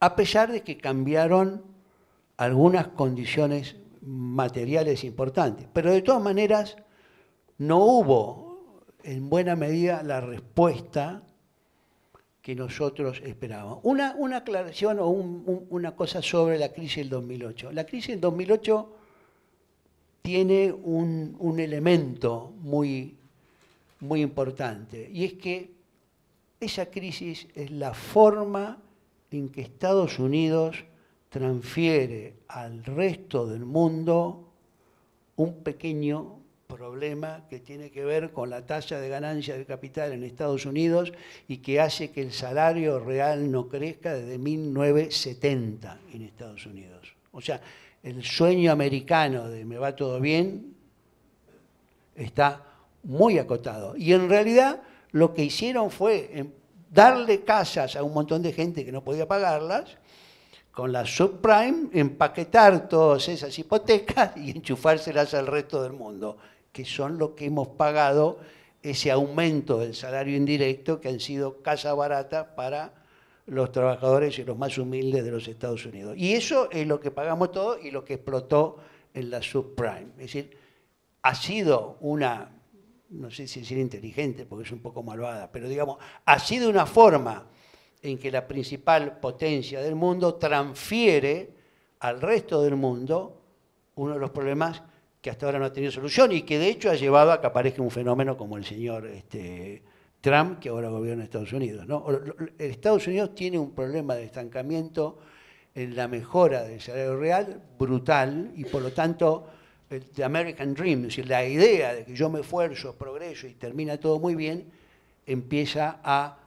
a pesar de que cambiaron algunas condiciones materiales importantes, pero de todas maneras no hubo en buena medida la respuesta que nosotros esperábamos. Una, una aclaración o una cosa sobre la crisis del 2008. La crisis del 2008 tiene un, elemento muy, muy importante y es que esa crisis es la forma en que Estados Unidos transfiere al resto del mundo un pequeño problema que tiene que ver con la tasa de ganancia de capital en Estados Unidos y que hace que el salario real no crezca desde 1970 en Estados Unidos. O sea, el sueño americano de me va todo bien está muy acotado. Y en realidad lo que hicieron fue em, darle casas a un montón de gente que no podía pagarlas con la subprime, empaquetar todas esas hipotecas (laughs) y enchufárselas al resto del mundo que son los que hemos pagado ese aumento del salario indirecto que han sido casa barata para los trabajadores y los más humildes de los Estados Unidos. Y eso es lo que pagamos todos y lo que explotó en la subprime. Es decir, ha sido una, no sé si decir inteligente, porque es un poco malvada, pero digamos, ha sido una forma en que la principal potencia del mundo transfiere al resto del mundo uno de los problemas que hasta ahora no ha tenido solución y que de hecho ha llevado a que aparezca un fenómeno como el señor este, Trump, que ahora gobierna Estados Unidos. Estados Unidos tiene un problema de estancamiento en la mejora del salario real brutal y por lo tanto el American Dream, es decir, la idea de que yo me esfuerzo, progreso y termina todo muy bien, empieza a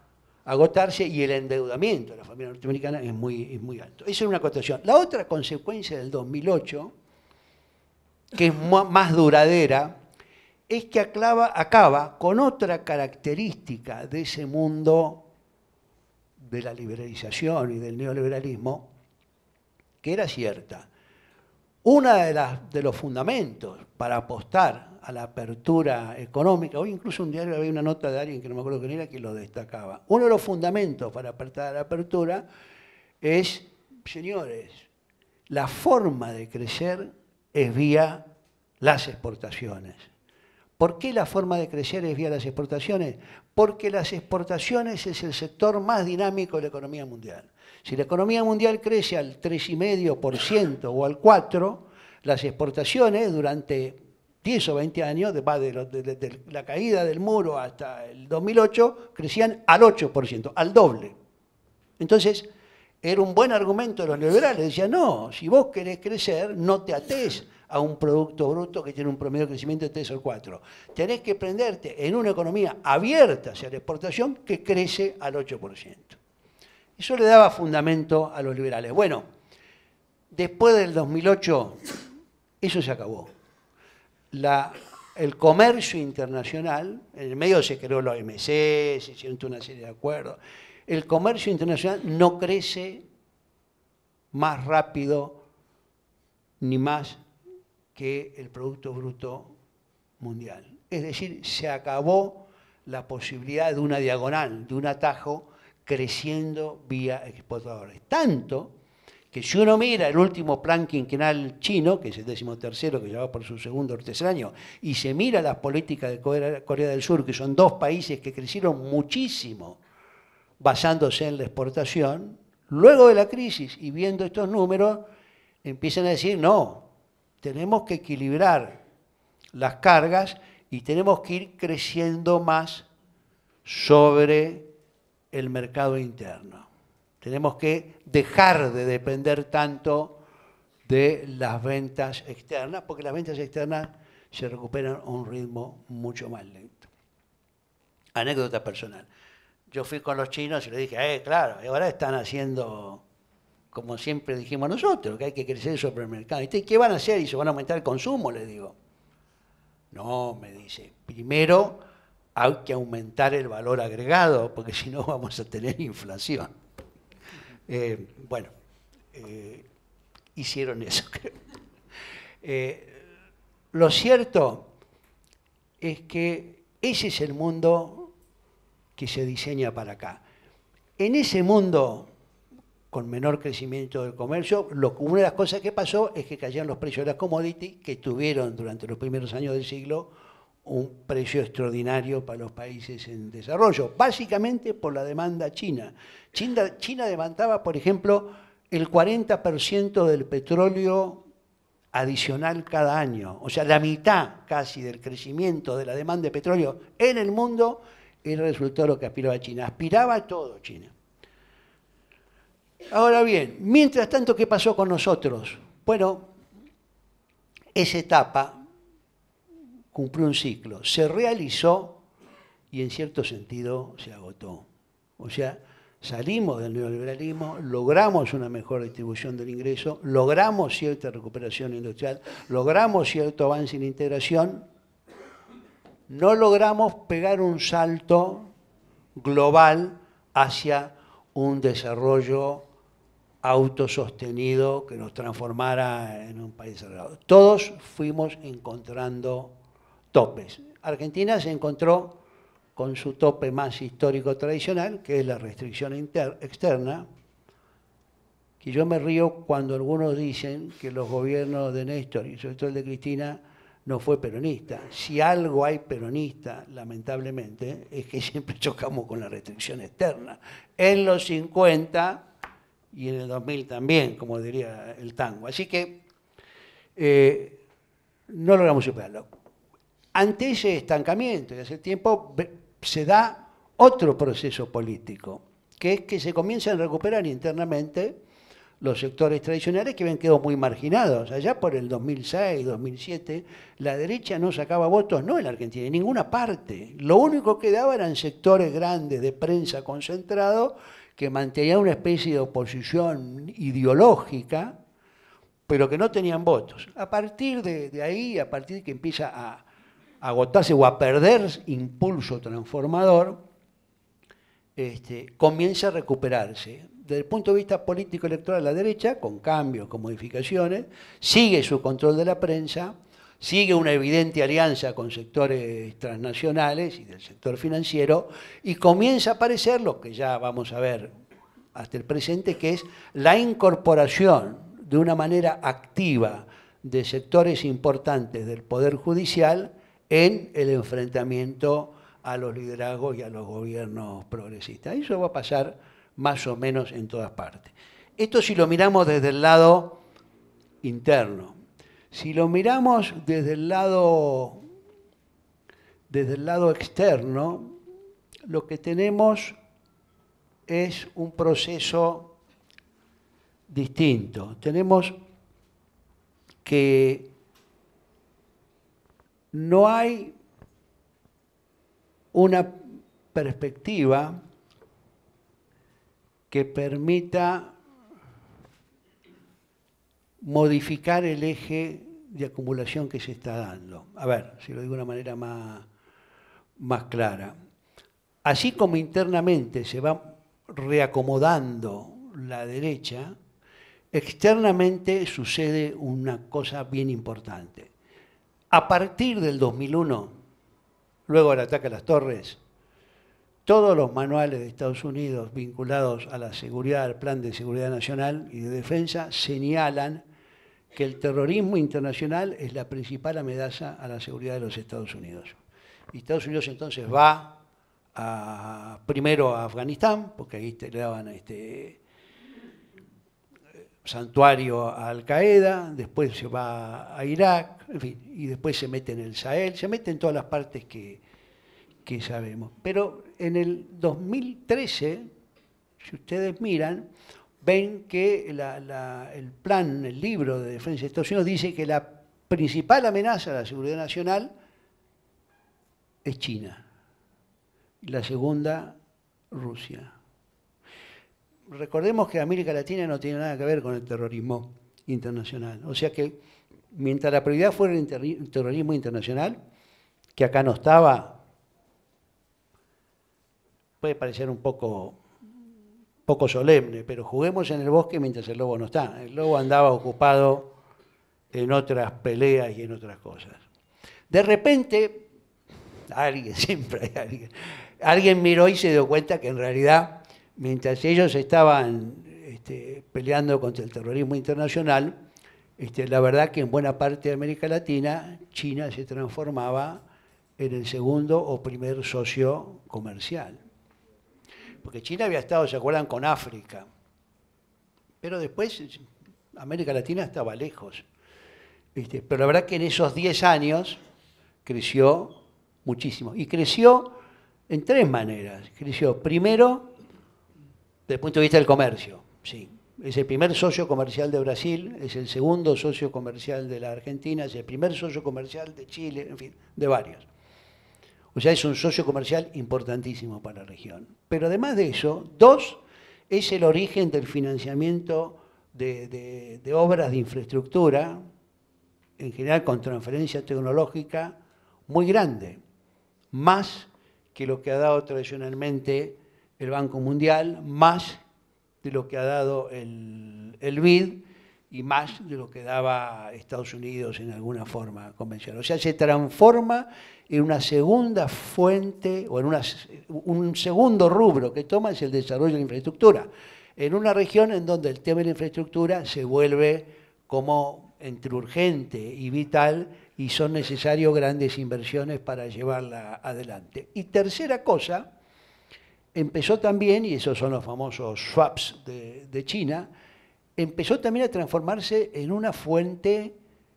agotarse y el endeudamiento de la familia norteamericana es muy, es muy alto. Esa es una acotación. La otra consecuencia del 2008 que es más duradera, es que acaba con otra característica de ese mundo de la liberalización y del neoliberalismo, que era cierta. Uno de, los fundamentos para apostar a la apertura económica, hoy incluso un diario había una nota de alguien que no me acuerdo quién era que lo destacaba, uno de los fundamentos para apostar a la apertura es, señores, la forma de crecer es vía las exportaciones. ¿Por qué la forma de crecer es vía las exportaciones? Porque las exportaciones es el sector más dinámico de la economía mundial. Si la economía mundial crece al 3,5% o al 4%, las exportaciones durante 10 o 20 años, va de, la caída del muro hasta el 2008, crecían al 8%, al doble. Entonces, era un buen argumento de los liberales. Decían, no, si vos querés crecer, no te atés a un Producto Bruto que tiene un promedio de crecimiento de 3 o 4. Tenés que prenderte en una economía abierta hacia la exportación que crece al 8%. Eso le daba fundamento a los liberales. Bueno, después del 2008, eso se acabó. el comercio internacional, en el medio se creó la OMC, se hicieron una serie de acuerdos, el comercio internacional no crece más rápido ni más que el Producto Bruto Mundial. Es decir, se acabó la posibilidad de una diagonal, de un atajo creciendo vía exportadores. Tanto que si uno mira el último plan quinquenal chino, que es el décimo tercero, que lleva por su segundo o tercer año, y se mira las políticas de Corea del Sur, que son dos países que crecieron muchísimo basándose en la exportación, luego de la crisis y viendo estos números, empiezan a decir, no, tenemos que equilibrar las cargas y tenemos que ir creciendo más sobre el mercado interno. Tenemos que dejar de depender tanto de las ventas externas, porque las ventas externas se recuperan a un ritmo mucho más lento. Anécdota personal yo fui con los chinos y les dije, eh, claro, ahora están haciendo como siempre dijimos nosotros, que hay que crecer el supermercado. ¿Y qué van a hacer? Y se van a aumentar el consumo, le digo. No, me dice, primero hay que aumentar el valor agregado, porque si no vamos a tener inflación. (laughs) Eh, bueno, eh, hicieron eso, (laughs) eh, lo cierto es que ese es el mundo que se diseña para acá. En ese mundo con menor crecimiento del comercio, lo, una de las cosas que pasó es que cayeron los precios de las commodities, que tuvieron durante los primeros años del siglo un precio extraordinario para los países en desarrollo, básicamente por la demanda china. China, china demandaba, por ejemplo, el 40% del petróleo adicional cada año, o sea, la mitad casi del crecimiento de la demanda de petróleo en el mundo y resultó lo que aspiraba China. Aspiraba a todo China. Ahora bien, mientras tanto, ¿qué pasó con nosotros? Bueno, esa etapa cumplió un ciclo, se realizó y en cierto sentido se agotó. O sea, salimos del neoliberalismo, logramos una mejor distribución del ingreso, logramos cierta recuperación industrial, logramos cierto avance en integración, no logramos pegar un salto global hacia un desarrollo autosostenido que nos transformara en un país desarrollado. Todos fuimos encontrando topes. Argentina se encontró con su tope más histórico tradicional, que es la restricción externa, que yo me río cuando algunos dicen que los gobiernos de Néstor y sobre todo el de Cristina no fue peronista. Si algo hay peronista, lamentablemente, es que (laughs) siempre chocamos con la restricción externa. En los 50 y en el 2000 también, como diría el tango. Así que eh, no logramos superarlo. Ante ese estancamiento y hace tiempo se da otro proceso político, que es que se comienza a recuperar internamente los sectores tradicionales que habían quedado muy marginados. Allá por el 2006, 2007, la derecha no sacaba votos, no en la Argentina, en ninguna parte. Lo único que daba eran sectores grandes de prensa concentrado que mantenían una especie de oposición ideológica, pero que no tenían votos. A partir de, ahí, a partir de que empieza a, agotarse o a perder impulso transformador, este, comienza a recuperarse desde el punto de vista político electoral la derecha, con cambios, con modificaciones, sigue su control de la prensa, sigue una evidente alianza con sectores transnacionales y del sector financiero y comienza a aparecer lo que ya vamos a ver hasta el presente, que es la incorporación de una manera activa de sectores importantes del Poder Judicial en el enfrentamiento a los liderazgos y a los gobiernos progresistas. Eso va a pasar más o menos en todas partes. Esto si lo miramos desde el lado interno. Si lo miramos desde el lado, desde el lado externo, lo que tenemos es un proceso distinto. Tenemos que no hay una perspectiva que permita modificar el eje de acumulación que se está dando. A ver, si lo digo de una manera más, más clara. Así como internamente se va reacomodando la derecha, externamente sucede una cosa bien importante. A partir del 2001, luego el ataque a las torres, todos los manuales de Estados Unidos vinculados a la seguridad, al Plan de Seguridad Nacional y de Defensa, señalan que el terrorismo internacional es la principal amenaza a la seguridad de los Estados Unidos. Y Estados Unidos entonces va primero a Afganistán, porque ahí le daban este, santuario a Al Qaeda, después se va a Irak, en fin, y después se mete en el Sahel, se mete en todas las partes que, que sabemos. Pero en el 2013, si ustedes miran, ven que el plan, el libro de defensa de Estados Unidos dice que la principal amenaza a la seguridad nacional es China. Y la segunda, Rusia. Recordemos que América Latina no tiene nada que ver con el terrorismo internacional. O sea que mientras la prioridad fuera el terrorismo internacional, que acá no estaba, puede parecer un poco, poco solemne, pero juguemos en el bosque mientras el lobo no está. El lobo andaba ocupado en otras peleas y en otras cosas. De repente, alguien, (laughs) siempre alguien, alguien miró y se dio cuenta que en realidad, mientras ellos estaban este, peleando contra el terrorismo internacional, este, la verdad que en buena parte de América Latina, China se transformaba en el segundo o primer socio comercial porque China había estado, ¿se acuerdan?, con África. Pero después América Latina estaba lejos. Este, pero la verdad que en esos 10 años creció muchísimo. Y creció en tres maneras. Creció primero desde el punto de vista del comercio. Sí. Es el primer socio comercial de Brasil, es el segundo socio comercial de la Argentina, es el primer socio comercial de Chile, en fin, de varios. O sea, es un socio comercial importantísimo para la región. Pero además de eso, dos, es el origen del financiamiento de, obras de infraestructura, en general con transferencia tecnológica muy grande, más que lo que ha dado tradicionalmente el Banco Mundial, más de lo que ha dado el, el BID y más de lo que daba Estados Unidos en alguna forma convencional. O sea, se transforma en una segunda fuente o en una, un segundo rubro que toma es el desarrollo de la infraestructura, en una región en donde el tema de la infraestructura se vuelve como entre urgente y vital y son necesarias grandes inversiones para llevarla adelante. Y tercera cosa, empezó también, y esos son los famosos swaps de, de China, empezó también a transformarse en una fuente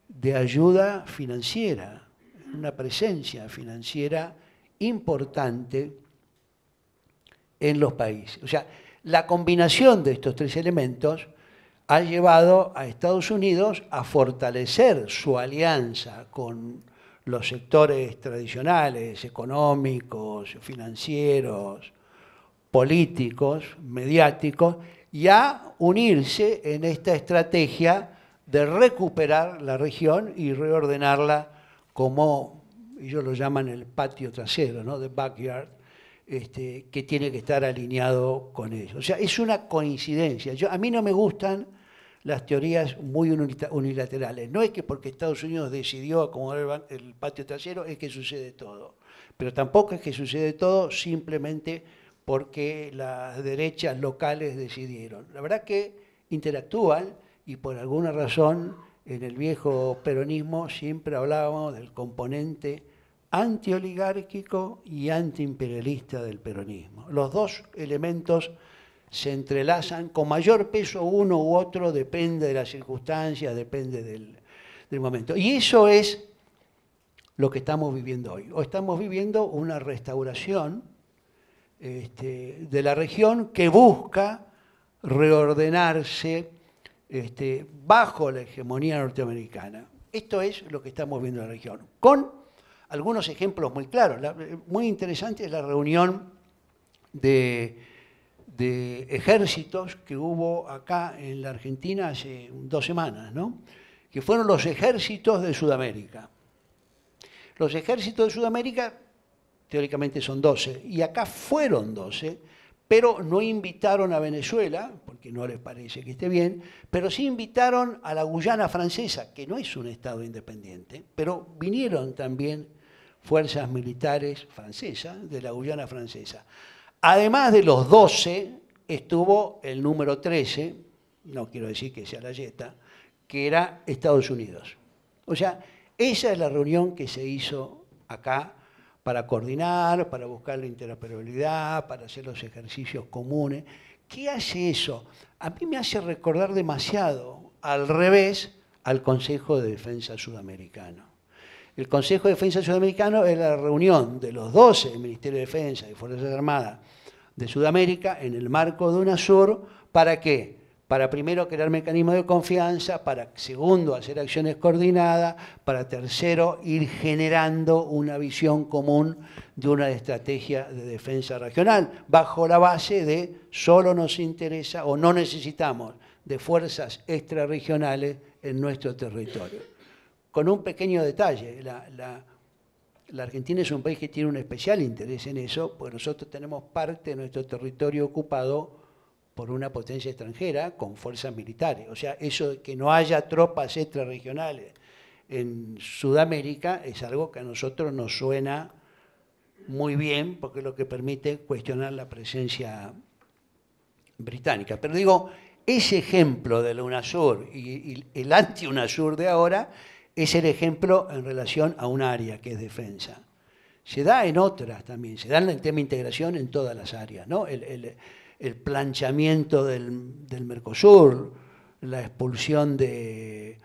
de ayuda financiera, una presencia financiera importante en los países. O sea, la combinación de estos tres elementos ha llevado a Estados Unidos a fortalecer su alianza con los sectores tradicionales, económicos, financieros, políticos, mediáticos, y a unirse en esta estrategia de recuperar la región y reordenarla como ellos lo llaman el patio trasero, ¿no? The backyard, este, que tiene que estar alineado con ellos. O sea, es una coincidencia. Yo, a mí no me gustan las teorías muy unilaterales. No es que porque Estados Unidos decidió acomodar el patio trasero es que sucede todo. Pero tampoco es que sucede todo simplemente porque las derechas locales decidieron. La verdad que interactúan y por alguna razón en el viejo peronismo siempre hablábamos del componente antioligárquico y antiimperialista del peronismo. Los dos elementos se entrelazan con mayor peso uno u otro, depende de las circunstancias, depende del, momento. Y eso es lo que estamos viviendo hoy. O estamos viviendo una restauración este, de la región que busca reordenarse este, bajo la hegemonía norteamericana. Esto es lo que estamos viendo en la región, con algunos ejemplos muy claros. Eh, muy interesante es la reunión de, ejércitos que hubo acá en la Argentina hace dos semanas, que fueron los ejércitos de Sudamérica. Los ejércitos de Sudamérica teóricamente son 12, y acá fueron 12, pero no invitaron a Venezuela, porque no les parece que esté bien, pero sí invitaron a la Guyana francesa, que no es un Estado independiente, pero vinieron también fuerzas militares francesas, de la Guyana francesa. Además de los 12, estuvo el número 13, no quiero decir que sea la yeta, que era Estados Unidos. O sea, esa es la reunión que se hizo acá para coordinar, para buscar la interoperabilidad, para hacer los ejercicios comunes. ¿Qué hace eso? A mí me hace recordar demasiado, al revés, al Consejo de Defensa Sudamericano. El Consejo de Defensa Sudamericano es la reunión de los 12 Ministerios de Defensa y Fuerzas Armadas de Sudamérica en el marco de UNASUR para que para primero crear mecanismos de confianza, para segundo hacer acciones coordinadas, para tercero ir generando una visión común de una estrategia de defensa regional, bajo la base de solo nos interesa o no necesitamos de fuerzas extrarregionales en nuestro territorio. Con un pequeño detalle, la, la Argentina es un país que tiene un especial interés en eso, porque nosotros tenemos parte de nuestro territorio ocupado por una potencia extranjera con fuerzas militares. O sea, eso de que no haya tropas extrarregionales en Sudamérica es algo que a nosotros nos suena muy bien, porque es lo que permite cuestionar la presencia británica. Pero digo, ese ejemplo del UNASUR y, el anti-UNASUR de ahora es el ejemplo en relación a un área que es defensa. Se da en otras también, se da en el tema de integración en todas las áreas. ¿no? el planchamiento del, Mercosur, la expulsión de,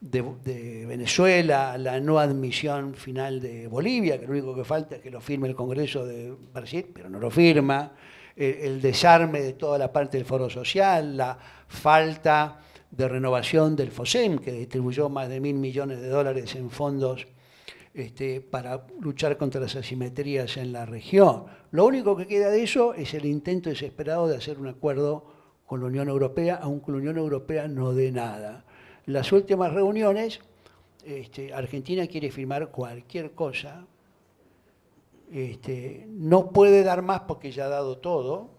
de, Venezuela, la no admisión final de Bolivia, que lo único que falta es que lo firme el Congreso de Brasil, pero no lo firma, el, el desarme de toda la parte del Foro Social, la falta de renovación del FOSEM, que distribuyó más de mil millones de dólares en fondos este, para luchar contra las asimetrías en la región. Lo único que queda de eso es el intento desesperado de hacer un acuerdo con la Unión Europea, aunque la Unión Europea no dé nada. Las últimas reuniones, este, Argentina quiere firmar cualquier cosa, este, no puede dar más porque ya ha dado todo,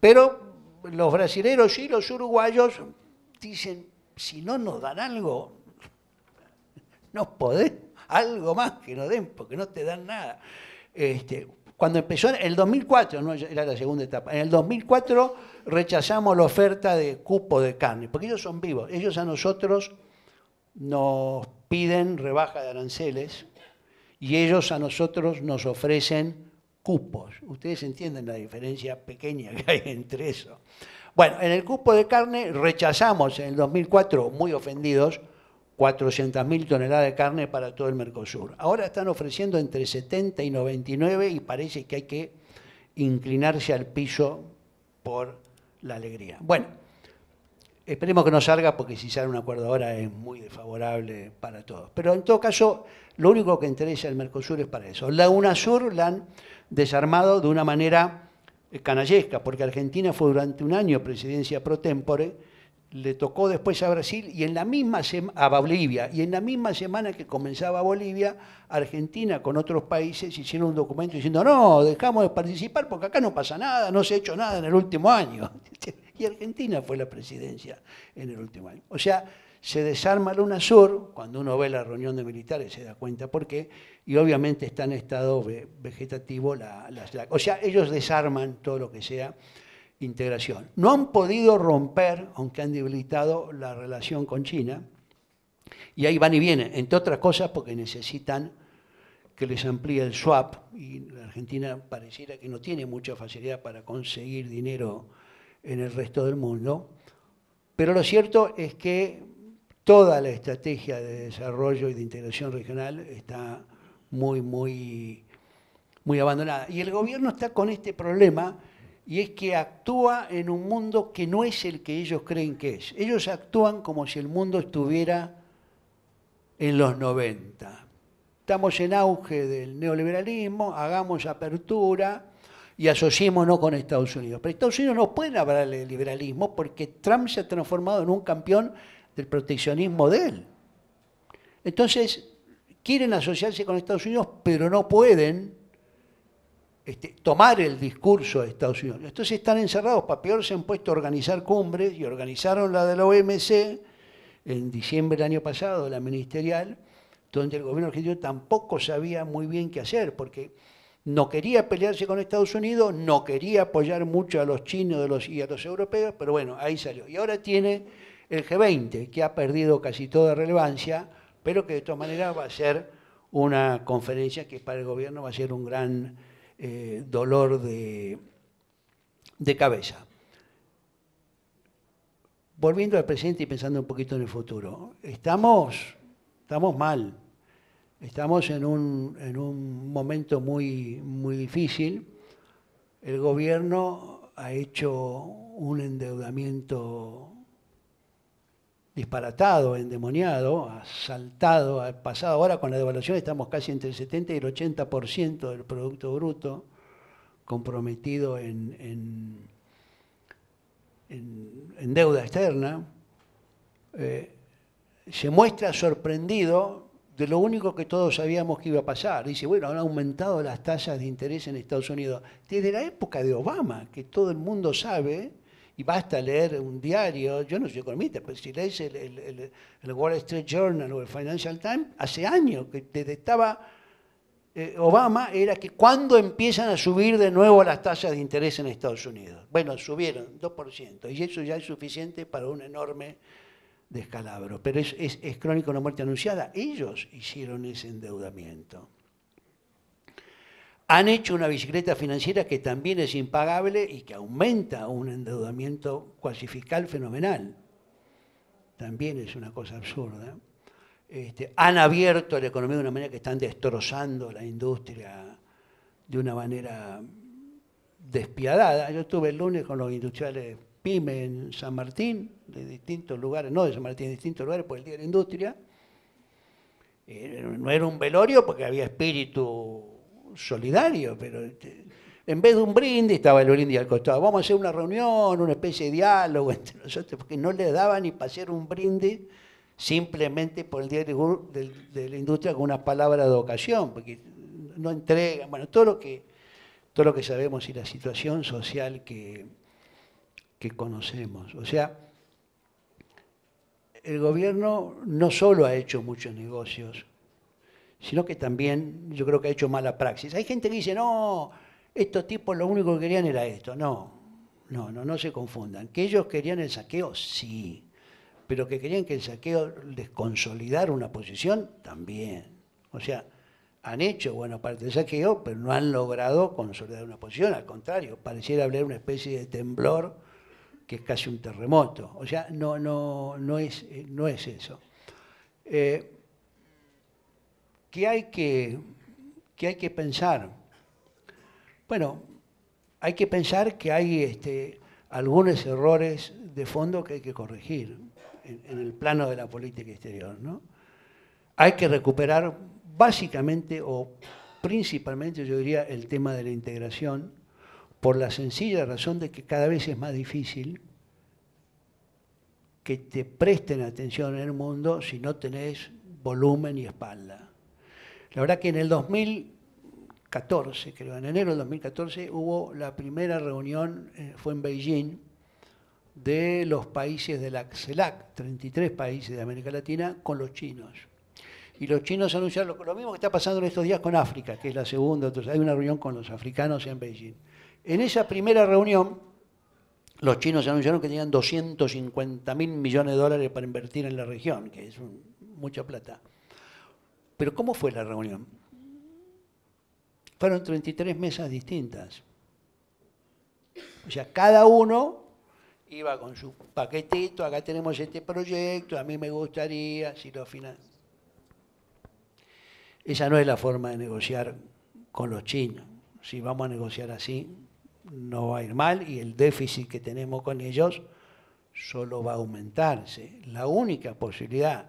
pero los brasileños y los uruguayos dicen, si no nos dan algo, no podés, algo más que nos den, porque no te dan nada. Este, cuando empezó en el 2004, no era la segunda etapa, en el 2004 rechazamos la oferta de cupo de carne, porque ellos son vivos, ellos a nosotros nos piden rebaja de aranceles y ellos a nosotros nos ofrecen cupos. Ustedes entienden la diferencia pequeña que hay entre eso. Bueno, en el cupo de carne rechazamos en el 2004, muy ofendidos, 400.000 toneladas de carne para todo el Mercosur. Ahora están ofreciendo entre 70 y 99 y parece que hay que inclinarse al piso por la alegría. Bueno, esperemos que no salga porque si sale un acuerdo ahora es muy desfavorable para todos. Pero en todo caso, lo único que interesa al Mercosur es para eso. La UNASUR la han desarmado de una manera canallesca, porque Argentina fue durante un año presidencia pro tempore, le tocó después a Brasil y en la misma a Bolivia y en la misma semana que comenzaba Bolivia, Argentina con otros países hicieron un documento diciendo no dejamos de participar porque acá no pasa nada, no se ha hecho nada en el último año (laughs) y Argentina fue la presidencia en el último año. O sea, se desarma la UNASUR cuando uno ve la reunión de militares se da cuenta por qué y obviamente está en estado vegetativo o sea ellos desarman todo lo que sea integración. No han podido romper, aunque han debilitado la relación con China, y ahí van y vienen, entre otras cosas porque necesitan que les amplíe el swap, y la Argentina pareciera que no tiene mucha facilidad para conseguir dinero en el resto del mundo, pero lo cierto es que toda la estrategia de desarrollo y de integración regional está muy, muy, muy abandonada. Y el gobierno está con este problema y es que actúa en un mundo que no es el que ellos creen que es. Ellos actúan como si el mundo estuviera en los 90. Estamos en auge del neoliberalismo, hagamos apertura y asociémonos con Estados Unidos. Pero Estados Unidos no pueden hablar de liberalismo porque Trump se ha transformado en un campeón del proteccionismo de él. Entonces, quieren asociarse con Estados Unidos, pero no pueden este, tomar el discurso de Estados Unidos. Entonces están encerrados, para peor se han puesto a organizar cumbres y organizaron la de la OMC en diciembre del año pasado, la ministerial, donde el gobierno argentino tampoco sabía muy bien qué hacer, porque no quería pelearse con Estados Unidos, no quería apoyar mucho a los chinos y a los europeos, pero bueno, ahí salió. Y ahora tiene el G20, que ha perdido casi toda relevancia, pero que de todas maneras va a ser una conferencia que para el gobierno va a ser un gran eh, dolor de, cabeza. Volviendo al presente y pensando un poquito en el futuro, estamos, estamos mal, estamos en un, en un momento muy, muy difícil. El gobierno ha hecho un endeudamiento disparatado, endemoniado, asaltado, ha pasado ahora con la devaluación, estamos casi entre el 70 y el 80% del Producto Bruto comprometido en, deuda externa, eh, se muestra sorprendido de lo único que todos sabíamos que iba a pasar. Dice, bueno, han aumentado las tasas de interés en Estados Unidos. Desde la época de Obama, que todo el mundo sabe y basta leer un diario, yo no soy economista, pero si lees el, Wall Street Journal o el Financial Times, hace años que detectaba eh, Obama era que cuando empiezan a subir de nuevo las tasas de interés en Estados Unidos. Bueno, subieron 2%, y eso ya es suficiente para un enorme descalabro, pero es, es, es crónico la muerte anunciada. Ellos hicieron ese endeudamiento han hecho una bicicleta financiera que también es impagable y que aumenta un endeudamiento cuasi fenomenal. También es una cosa absurda. Este, han abierto la economía de una manera que están destrozando la industria de una manera despiadada. Yo estuve el lunes con los industriales PYME en San Martín, de distintos lugares, no de San Martín, de distintos lugares por el Día de la Industria. Eh, no era un velorio porque había espíritu solidario, pero este, en vez de un brinde, estaba el brindis al costado. Vamos a hacer una reunión, una especie de diálogo (laughs) entre nosotros, porque no le daba ni para hacer un brinde simplemente por el día de, la industria con una palabra de ocasión, porque no entregan, bueno, todo lo que, todo lo que sabemos y la situación social que, que conocemos. O sea, el gobierno no solo ha hecho muchos negocios sino que también yo creo que ha hecho mala praxis. Hay gente que dice, no, estos tipos lo único que querían era esto. No, no, no, no se confundan. Que ellos querían el saqueo, sí, pero que querían que el saqueo les consolidara una posición, también. O sea, han hecho buena parte del saqueo, pero no han logrado consolidar una posición, al contrario, pareciera haber una especie de temblor que es casi un terremoto. O sea, no, no, no, es, eh, no es eso. Eh, ¿qué hay que, hay que pensar? Bueno, hay que pensar que hay este, algunos errores de fondo que hay que corregir en, el plano de la política exterior. ¿no? Hay que recuperar básicamente o principalmente, yo diría, el tema de la integración, por la sencilla razón de que cada vez es más difícil que te presten atención en el mundo si no tenés volumen y espalda. La verdad que en el 2014, creo, en enero del 2014, hubo la primera reunión, eh, fue en Beijing, de los países de la CELAC, 33 países de América Latina, con los chinos. Y los chinos anunciaron lo, mismo que está pasando en estos días con África, que es la segunda, entonces hay una reunión con los africanos en Beijing. En esa primera reunión, los chinos anunciaron que tenían 250 mil millones de dólares para invertir en la región, que es mucha plata. Pero ¿cómo fue la reunión? Fueron 33 mesas distintas. O sea, cada uno iba con su paquetito, acá tenemos este proyecto, a mí me gustaría, si lo final. Esa no es la forma de negociar con los chinos. Si vamos a negociar así, no va a ir mal y el déficit que tenemos con ellos solo va a aumentarse. La única posibilidad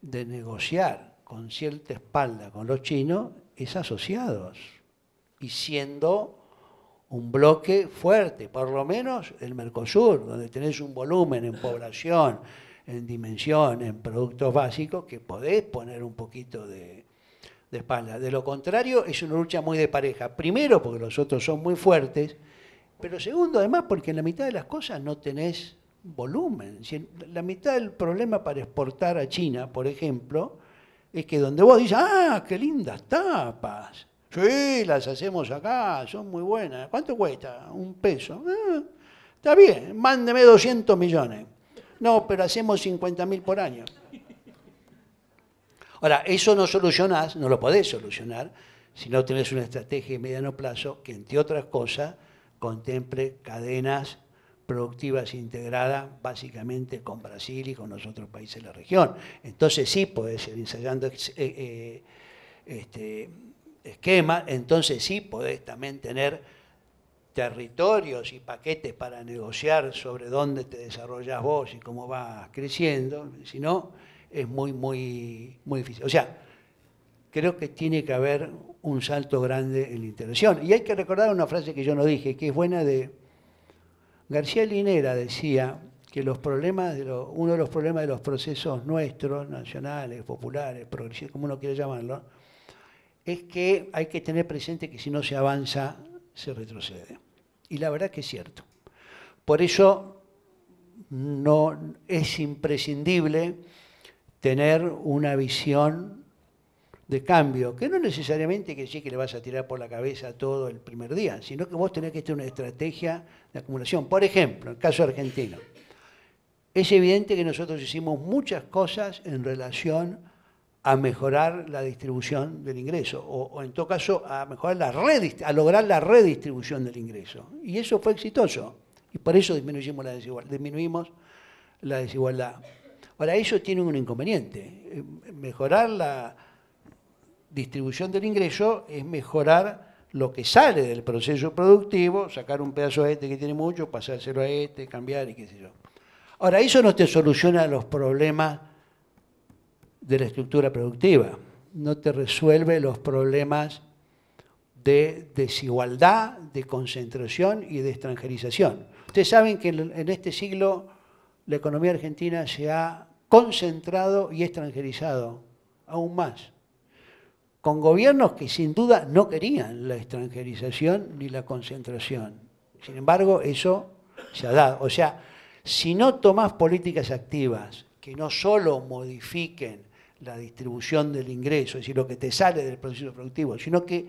de negociar con cierta espalda con los chinos es asociados y siendo un bloque fuerte, por lo menos el Mercosur, donde tenés un volumen en población, en dimensión, en productos básicos, que podés poner un poquito de, espalda. De lo contrario, es una lucha muy de pareja. Primero, porque los otros son muy fuertes, pero segundo, además, porque en la mitad de las cosas no tenés volumen. la mitad del problema para exportar a China, por ejemplo, es que donde vos dices, ah, qué lindas tapas. Sí, las hacemos acá, son muy buenas. ¿Cuánto cuesta? Un peso. Ah, está bien, mándeme 200 millones. No, pero hacemos 50 mil por año. Ahora, eso no solucionás, no lo podés solucionar, si no tenés una estrategia de mediano plazo que, entre otras cosas, contemple cadenas productivas integradas básicamente con Brasil y con los otros países de la región. Entonces sí podés ir ensayando eh, eh, este, esquemas, entonces sí podés también tener territorios y paquetes para negociar sobre dónde te desarrollas vos y cómo vas creciendo, si no, es muy, muy, muy difícil. O sea, creo que tiene que haber un salto grande en la integración. Y hay que recordar una frase que yo no dije, que es buena de García Linera decía que uno de los problemas de los procesos nuestros, nacionales, populares, progresistas, como uno quiera llamarlo, es que hay que tener presente que si no se avanza, se retrocede. Y la verdad que es cierto. Por eso no es imprescindible tener una visión de cambio, que no necesariamente que sí que le vas a tirar por la cabeza todo el primer día, sino que vos tenés que tener una estrategia de acumulación. Por ejemplo, en el caso argentino, es evidente que nosotros hicimos muchas cosas en relación a mejorar la distribución del ingreso, o, en todo caso a, mejorar la a lograr la redistribución del ingreso. Y eso fue exitoso, y por eso disminuimos la desigualdad. Disminuimos la desigualdad. Ahora, eso tiene un inconveniente. Eh, mejorar la, distribución del ingreso es mejorar lo que sale del proceso productivo, sacar un pedazo a este que tiene mucho, pasárselo a este, cambiar y qué sé yo. Ahora, eso no te soluciona los problemas de la estructura productiva, no te resuelve los problemas de desigualdad, de concentración y de extranjerización. Ustedes saben que en este siglo la economía argentina se ha concentrado y extranjerizado aún más con gobiernos que sin duda no querían la extranjerización ni la concentración. Sin embargo, eso se ha dado. O sea, si no tomás políticas activas que no solo modifiquen la distribución del ingreso, es decir, lo que te sale del proceso productivo, sino que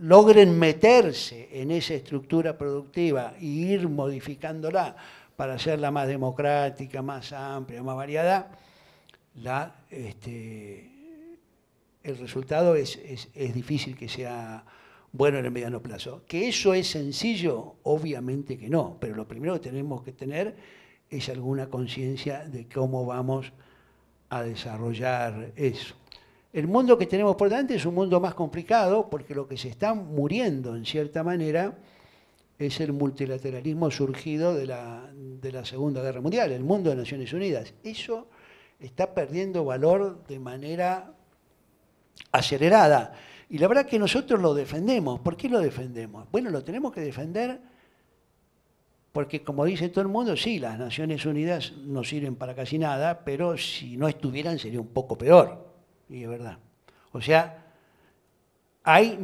logren meterse en esa estructura productiva e ir modificándola para hacerla más democrática, más amplia, más variada, la, este, el resultado es, es, difícil que sea bueno en el mediano plazo. ¿Que eso es sencillo? Obviamente que no, pero lo primero que tenemos que tener es alguna conciencia de cómo vamos a desarrollar eso. El mundo que tenemos por delante es un mundo más complicado porque lo que se está muriendo en cierta manera es el multilateralismo surgido de la, de la Segunda Guerra Mundial, el mundo de Naciones Unidas. Eso está perdiendo valor de manera acelerada. Y la verdad que nosotros lo defendemos. ¿Por qué lo defendemos? Bueno, lo tenemos que defender porque, como dice todo el mundo, sí, las Naciones Unidas no sirven para casi nada, pero si no estuvieran sería un poco peor. Y es verdad. O sea, hay,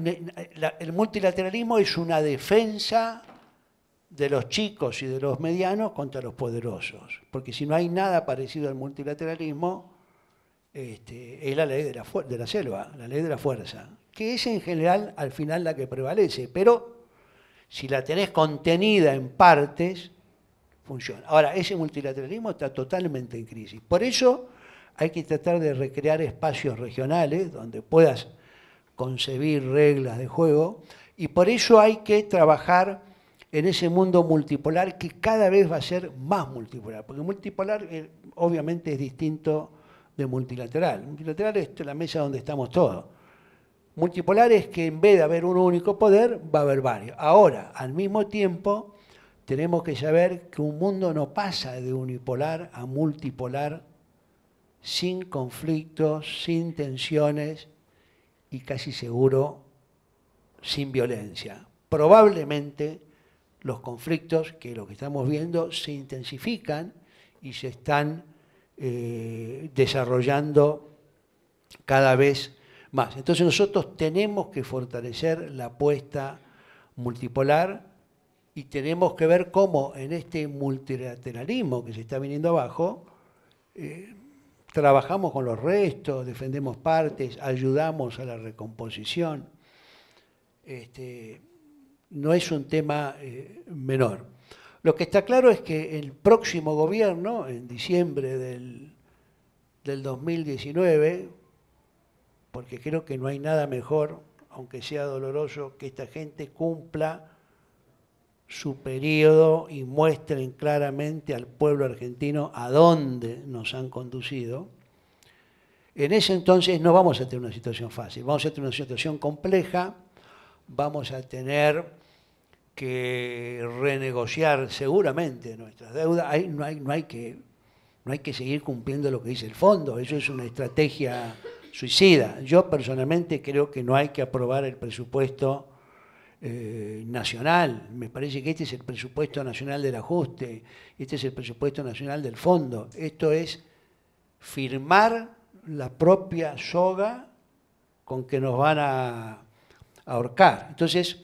el multilateralismo es una defensa de los chicos y de los medianos contra los poderosos. Porque si no hay nada parecido al multilateralismo, este, es la ley de la, de la selva, la ley de la fuerza, que es en general al final la que prevalece, pero si la tenés contenida en partes, funciona. Ahora, ese multilateralismo está totalmente en crisis. Por eso hay que tratar de recrear espacios regionales donde puedas concebir reglas de juego y por eso hay que trabajar en ese mundo multipolar que cada vez va a ser más multipolar, porque multipolar eh, obviamente es distinto de multilateral. Multilateral es la mesa donde estamos todos. Multipolar es que en vez de haber un único poder, va a haber varios. Ahora, al mismo tiempo, tenemos que saber que un mundo no pasa de unipolar a multipolar sin conflictos, sin tensiones y casi seguro sin violencia. Probablemente los conflictos, que lo que estamos viendo, se intensifican y se están eh, desarrollando cada vez más. Entonces nosotros tenemos que fortalecer la apuesta multipolar y tenemos que ver cómo en este multilateralismo que se está viniendo abajo, eh, trabajamos con los restos, defendemos partes, ayudamos a la recomposición. Este, no es un tema eh, menor. Lo que está claro es que el próximo gobierno, en diciembre del, 2019, porque creo que no hay nada mejor, aunque sea doloroso, que esta gente cumpla su periodo y muestren claramente al pueblo argentino a dónde nos han conducido, en ese entonces no vamos a tener una situación fácil, vamos a tener una situación compleja, vamos a tener que renegociar seguramente nuestras deudas. no, hay, no, hay que, no hay que seguir cumpliendo lo que dice el fondo. Eso es una estrategia suicida. Yo personalmente creo que no hay que aprobar el presupuesto eh, nacional. Me parece que este es el presupuesto nacional del ajuste, este es el presupuesto nacional del fondo. Esto es firmar la propia soga con que nos van a ahorcar. Entonces,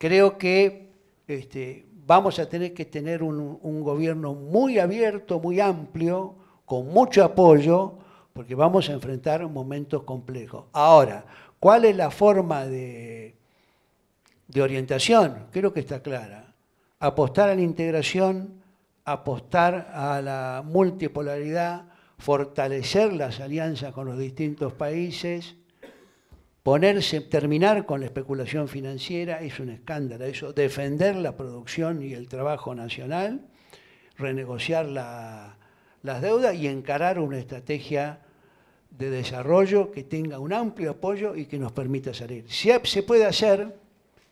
Creo que este, vamos a tener que tener un, gobierno muy abierto, muy amplio, con mucho apoyo, porque vamos a enfrentar momentos complejos. Ahora, ¿cuál es la forma de, de orientación? Creo que está clara. Apostar a la integración, apostar a la multipolaridad, fortalecer las alianzas con los distintos países, ponerse, terminar con la especulación financiera es un escándalo, eso, defender la producción y el trabajo nacional, renegociar las deudas y encarar una estrategia de desarrollo que tenga un amplio apoyo y que nos permita salir. Si se puede hacer,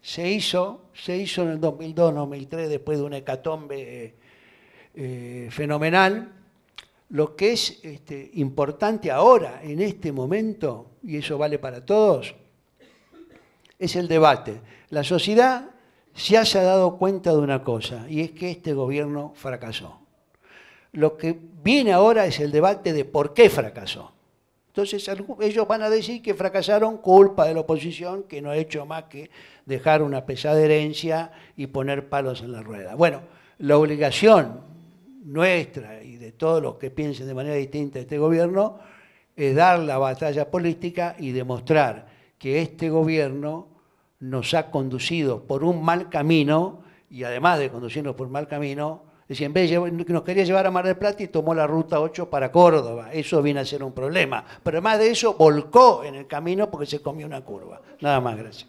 se hizo, se hizo en el 2002-2003 después de una hecatombe eh, eh, fenomenal, lo que es este, importante ahora, en este momento, y eso vale para todos, es el debate. La sociedad se haya dado cuenta de una cosa, y es que este gobierno fracasó. Lo que viene ahora es el debate de por qué fracasó. Entonces ellos van a decir que fracasaron culpa de la oposición, que no ha hecho más que dejar una pesada herencia y poner palos en la rueda. Bueno, la obligación nuestra y de todos los que piensen de manera distinta de este gobierno es dar la batalla política y demostrar que este gobierno nos ha conducido por un mal camino y además de conducirnos por un mal camino, decía, en vez nos quería llevar a Mar del Plata y tomó la ruta 8 para Córdoba. Eso viene a ser un problema. Pero además de eso, volcó en el camino porque se comió una curva. Nada más, gracias.